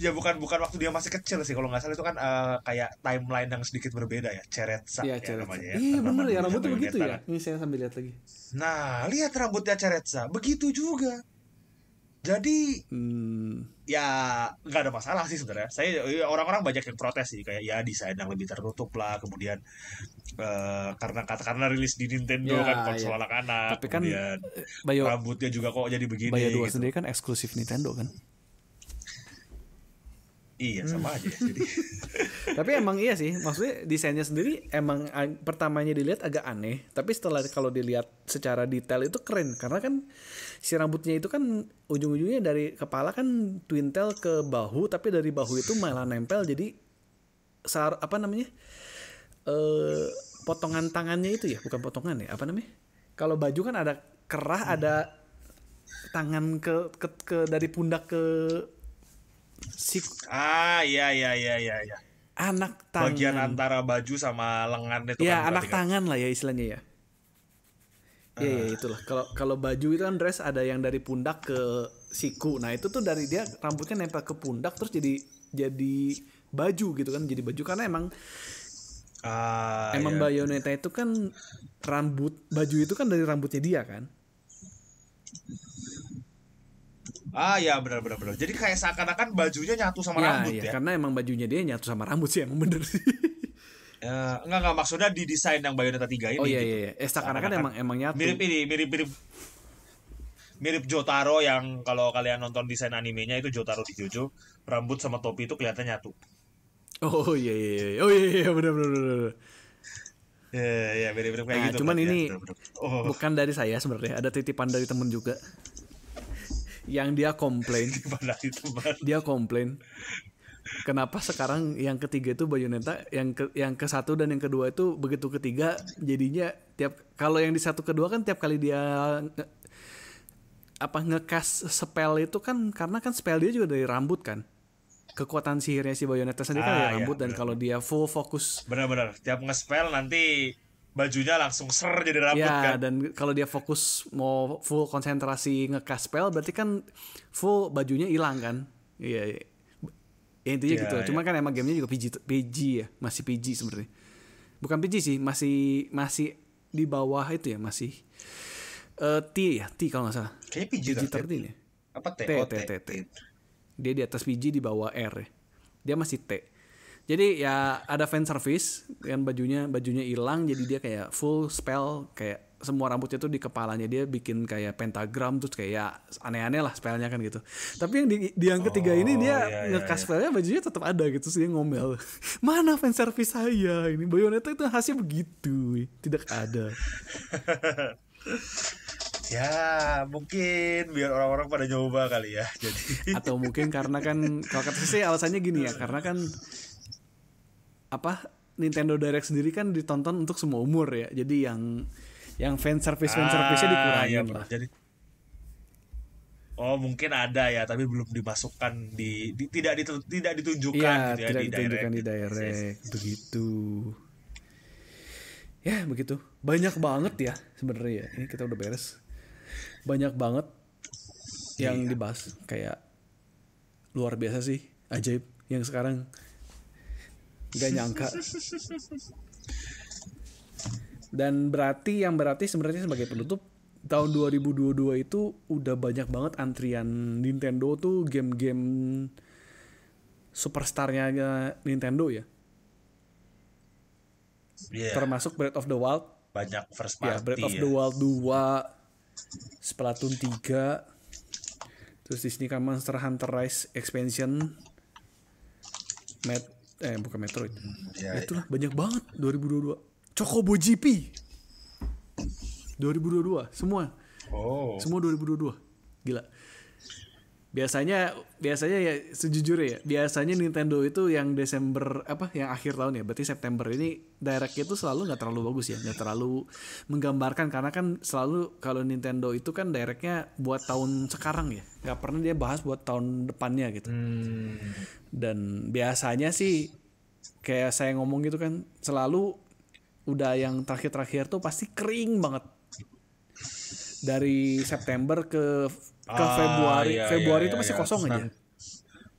ya bukan bukan waktu dia masih kecil sih kalau nggak salah itu kan uh, kayak timeline yang sedikit berbeda ya, Ceretsa ya, ya Ceretsa. namanya ya. Iya benar ya rambutnya begitu ya. Ini saya sambil lihat lagi. Nah, lihat rambutnya Ceretsa, begitu juga. Jadi hmm. ya nggak ada masalah sih sebenarnya. Saya ya, orang-orang banyak yang protes sih kayak ya desain yang lebih tertutup lah. Kemudian uh, karena kata karena rilis di Nintendo ya, kan ya. konsol ya. anak-anak. Tapi kan kemudian, rambutnya juga kok jadi begini. Bayo dua gitu. sendiri kan eksklusif Nintendo kan. Iya hmm. sama hmm. aja jadi. tapi emang iya sih, maksudnya desainnya sendiri emang pertamanya dilihat agak aneh, tapi setelah kalau dilihat secara detail itu keren karena kan si rambutnya itu kan ujung-ujungnya dari kepala kan twintel ke bahu tapi dari bahu itu malah nempel jadi sar apa namanya eh potongan tangannya itu ya bukan potongan ya apa namanya kalau baju kan ada kerah hmm. ada tangan ke, ke ke dari pundak ke si ah iya iya iya iya ya. anak tangan bagian antara baju sama lengan itu ya kan, anak kan? tangan lah ya istilahnya ya Iya, uh. ya, itulah. Kalau kalau baju itu kan dress ada yang dari pundak ke siku. Nah, itu tuh dari dia rambutnya nempel ke pundak terus jadi jadi baju gitu kan, jadi baju karena emang uh, emang yeah. bayoneta itu kan rambut baju itu kan dari rambutnya dia kan. Ah ya benar benar benar. Jadi kayak seakan-akan bajunya nyatu sama ya, rambut ya. ya. Karena emang bajunya dia nyatu sama rambut sih emang bener sih. Uh, enggak enggak maksudnya di desain yang Bayonetta 3 ini. Oh iya gitu. iya iya. Eh kan emang emang nyatu. Mirip ini, mirip mirip mirip Jotaro yang kalau kalian nonton desain animenya itu Jotaro di Jojo, rambut sama topi itu kelihatan nyatu. Oh iya, iya iya iya. Oh iya iya benar benar benar. Iya, ya, mirip-mirip kayak nah, gitu. Cuman kan. ini ya, bener -bener. Oh. bukan dari saya sebenarnya, ada titipan dari temen juga. Yang dia komplain. dia komplain kenapa sekarang yang ketiga itu Bayonetta yang ke, yang ke satu dan yang kedua itu begitu ketiga jadinya tiap kalau yang di satu kedua kan tiap kali dia nge, apa ngekas spell itu kan karena kan spell dia juga dari rambut kan kekuatan sihirnya si Bayonetta sendiri kan ah, kan dari ya, rambut bener. dan kalau dia full fokus benar-benar tiap ngespel nanti bajunya langsung ser jadi rambut ya, kan. dan kalau dia fokus mau full konsentrasi ngekas spell berarti kan full bajunya hilang kan. Iya, iya ya, intinya yeah, gitu yeah. cuma iya. kan emang gamenya juga PG PG ya masih PG sebenarnya bukan PG sih masih masih di bawah itu ya masih uh, T ya T kalau nggak salah kayaknya PG, PG tertinggi. apa T T, oh, T, T, T. T. dia di atas PG di bawah R ya. dia masih T jadi ya ada fan service dengan bajunya bajunya hilang jadi dia kayak full spell kayak semua rambutnya tuh di kepalanya dia bikin kayak pentagram terus kayak ya, aneh-aneh lah spellnya kan gitu tapi yang di, di yang ketiga oh, ini dia iya, iya, ngekas iya. spellnya bajunya tetap ada gitu sih ngomel mana fan service saya ini Bayonetta itu hasil begitu tidak ada ya mungkin biar orang-orang pada nyoba kali ya jadi atau mungkin karena kan kalau kata sih alasannya gini ya karena kan apa Nintendo Direct sendiri kan ditonton untuk semua umur ya jadi yang yang fan service fan service-nya ah, iya, dikurangin lah. Jadi Oh mungkin ada ya tapi belum dimasukkan di, di tidak ditu, tidak ditunjukkan ya, gitu ya tidak di ditunjukkan direct. di direct begitu ya begitu banyak banget ya sebenarnya ya. ini kita udah beres banyak banget yang iya. dibahas kayak luar biasa sih ajaib yang sekarang nggak nyangka Dan berarti yang berarti sebenarnya sebagai penutup tahun 2022 itu udah banyak banget antrian Nintendo tuh game-game superstarnya eh, Nintendo ya. Yeah. Termasuk Breath of the Wild. Banyak first party. Ya, Breath of the Wild 2, ya. Splatoon 3. Terus di sini kan Monster Hunter Rise expansion. Met eh bukan Metroid. Hmm, yeah, Itulah yeah. banyak banget 2022. Chocobo GP 2022 semua. Oh. Semua 2022. Gila. Biasanya biasanya ya sejujurnya ya, biasanya Nintendo itu yang Desember apa yang akhir tahun ya, berarti September ini directnya itu selalu nggak terlalu bagus ya, nggak terlalu menggambarkan karena kan selalu kalau Nintendo itu kan directnya buat tahun sekarang ya, nggak pernah dia bahas buat tahun depannya gitu. Hmm. Dan biasanya sih kayak saya ngomong gitu kan selalu udah yang terakhir-terakhir tuh pasti kering banget dari September ke ke ah, Februari iya, Februari iya, itu masih iya. iya. kosong iya. aja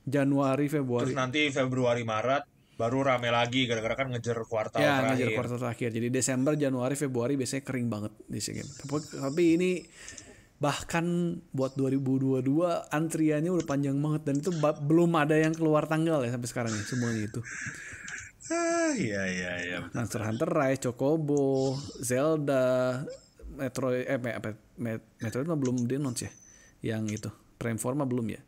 Januari Februari terus nanti Februari Maret baru rame lagi gara-gara kan ngejar kuartal ya, terakhir. ngejar kuartal terakhir. Jadi Desember, Januari, Februari biasanya kering banget di sini tapi ini bahkan buat 2022 antriannya udah panjang banget dan itu belum ada yang keluar tanggal ya sampai sekarang ya semuanya itu. Ah, iya iya iya. Nah, betul. Monster Hunter Rise, Chocobo, Zelda, Metroid eh apa ya, Met, Metroid mah belum di announce ya. Yang itu, prime forma belum ya.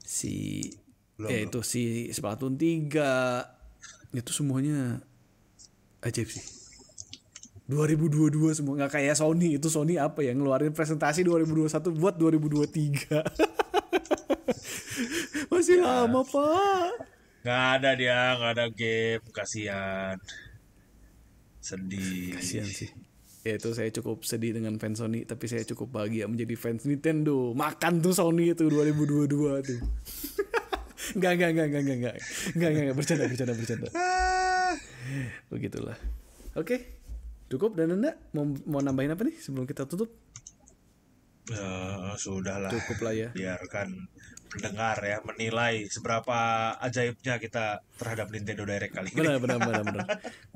Si belum, ya itu si Splatoon 3 itu semuanya ajaib sih. 2022 semua nggak kayak Sony itu Sony apa yang ngeluarin presentasi 2021 buat 2023 masih ya. lama pak Gak ada dia, gak ada game, kasihan. Sedih. Kasihan sih. Ya itu saya cukup sedih dengan fans Sony, tapi saya cukup bahagia menjadi fans Nintendo. Makan tuh Sony itu 2022 tuh. gak, gak, gak, gak Gak, gak, gak, bercanda, bercanda, bercanda. Begitulah. Oke, okay. cukup dan anda mau, mau nambahin apa nih sebelum kita tutup? uh, sudahlah cukup lah ya biarkan pendengar ya menilai seberapa ajaibnya kita terhadap Nintendo Direct kali ini. Benar benar benar benar.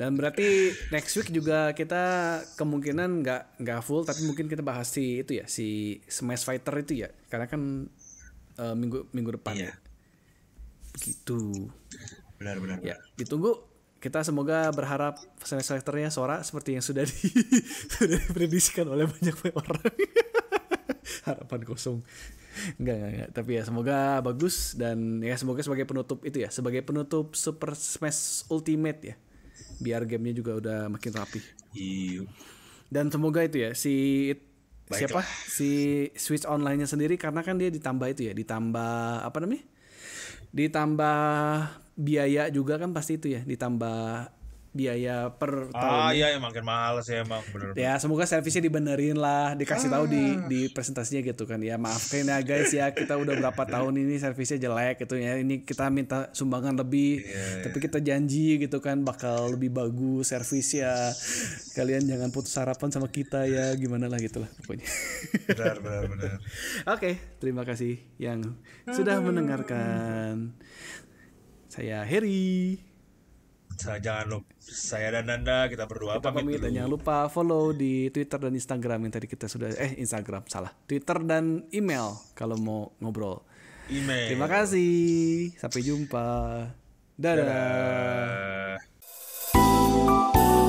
Dan berarti next week juga kita kemungkinan nggak nggak full tapi mungkin kita bahas si itu ya si Smash Fighter itu ya karena kan uh, minggu minggu depan iya. ya. Begitu. Benar benar. Ya ditunggu kita semoga berharap Smash Fighternya suara seperti yang sudah di sudah diprediksikan oleh banyak orang. harapan kosong Enggak, enggak, enggak. Tapi ya semoga bagus dan ya semoga sebagai penutup itu ya, sebagai penutup Super Smash Ultimate ya. Biar gamenya juga udah makin rapi. Iya. Dan semoga itu ya si Baiklah. siapa si Switch online-nya sendiri karena kan dia ditambah itu ya, ditambah apa namanya? Ditambah biaya juga kan pasti itu ya, ditambah biaya per ah, tahun. Ah iya ya makin mahal sih emang bener. Ya semoga servisnya dibenerin lah, dikasih ah. tahu di ah. di presentasinya gitu kan. Ya maafkan ya guys ya kita udah berapa tahun ini servisnya jelek gitu ya. Ini kita minta sumbangan lebih, yeah, iya. tapi kita janji gitu kan bakal lebih bagus servisnya. Kalian jangan putus harapan sama kita ya, gimana lah gitulah pokoknya. Benar benar benar. Oke, okay, terima kasih yang sudah mendengarkan. Saya Harry Nah, jangan lupa saya dan Nanda kita berdua kita pamit, pamit dan jangan lupa follow di Twitter dan Instagram yang tadi kita sudah eh Instagram salah Twitter dan email kalau mau ngobrol email terima kasih sampai jumpa dadah, dadah.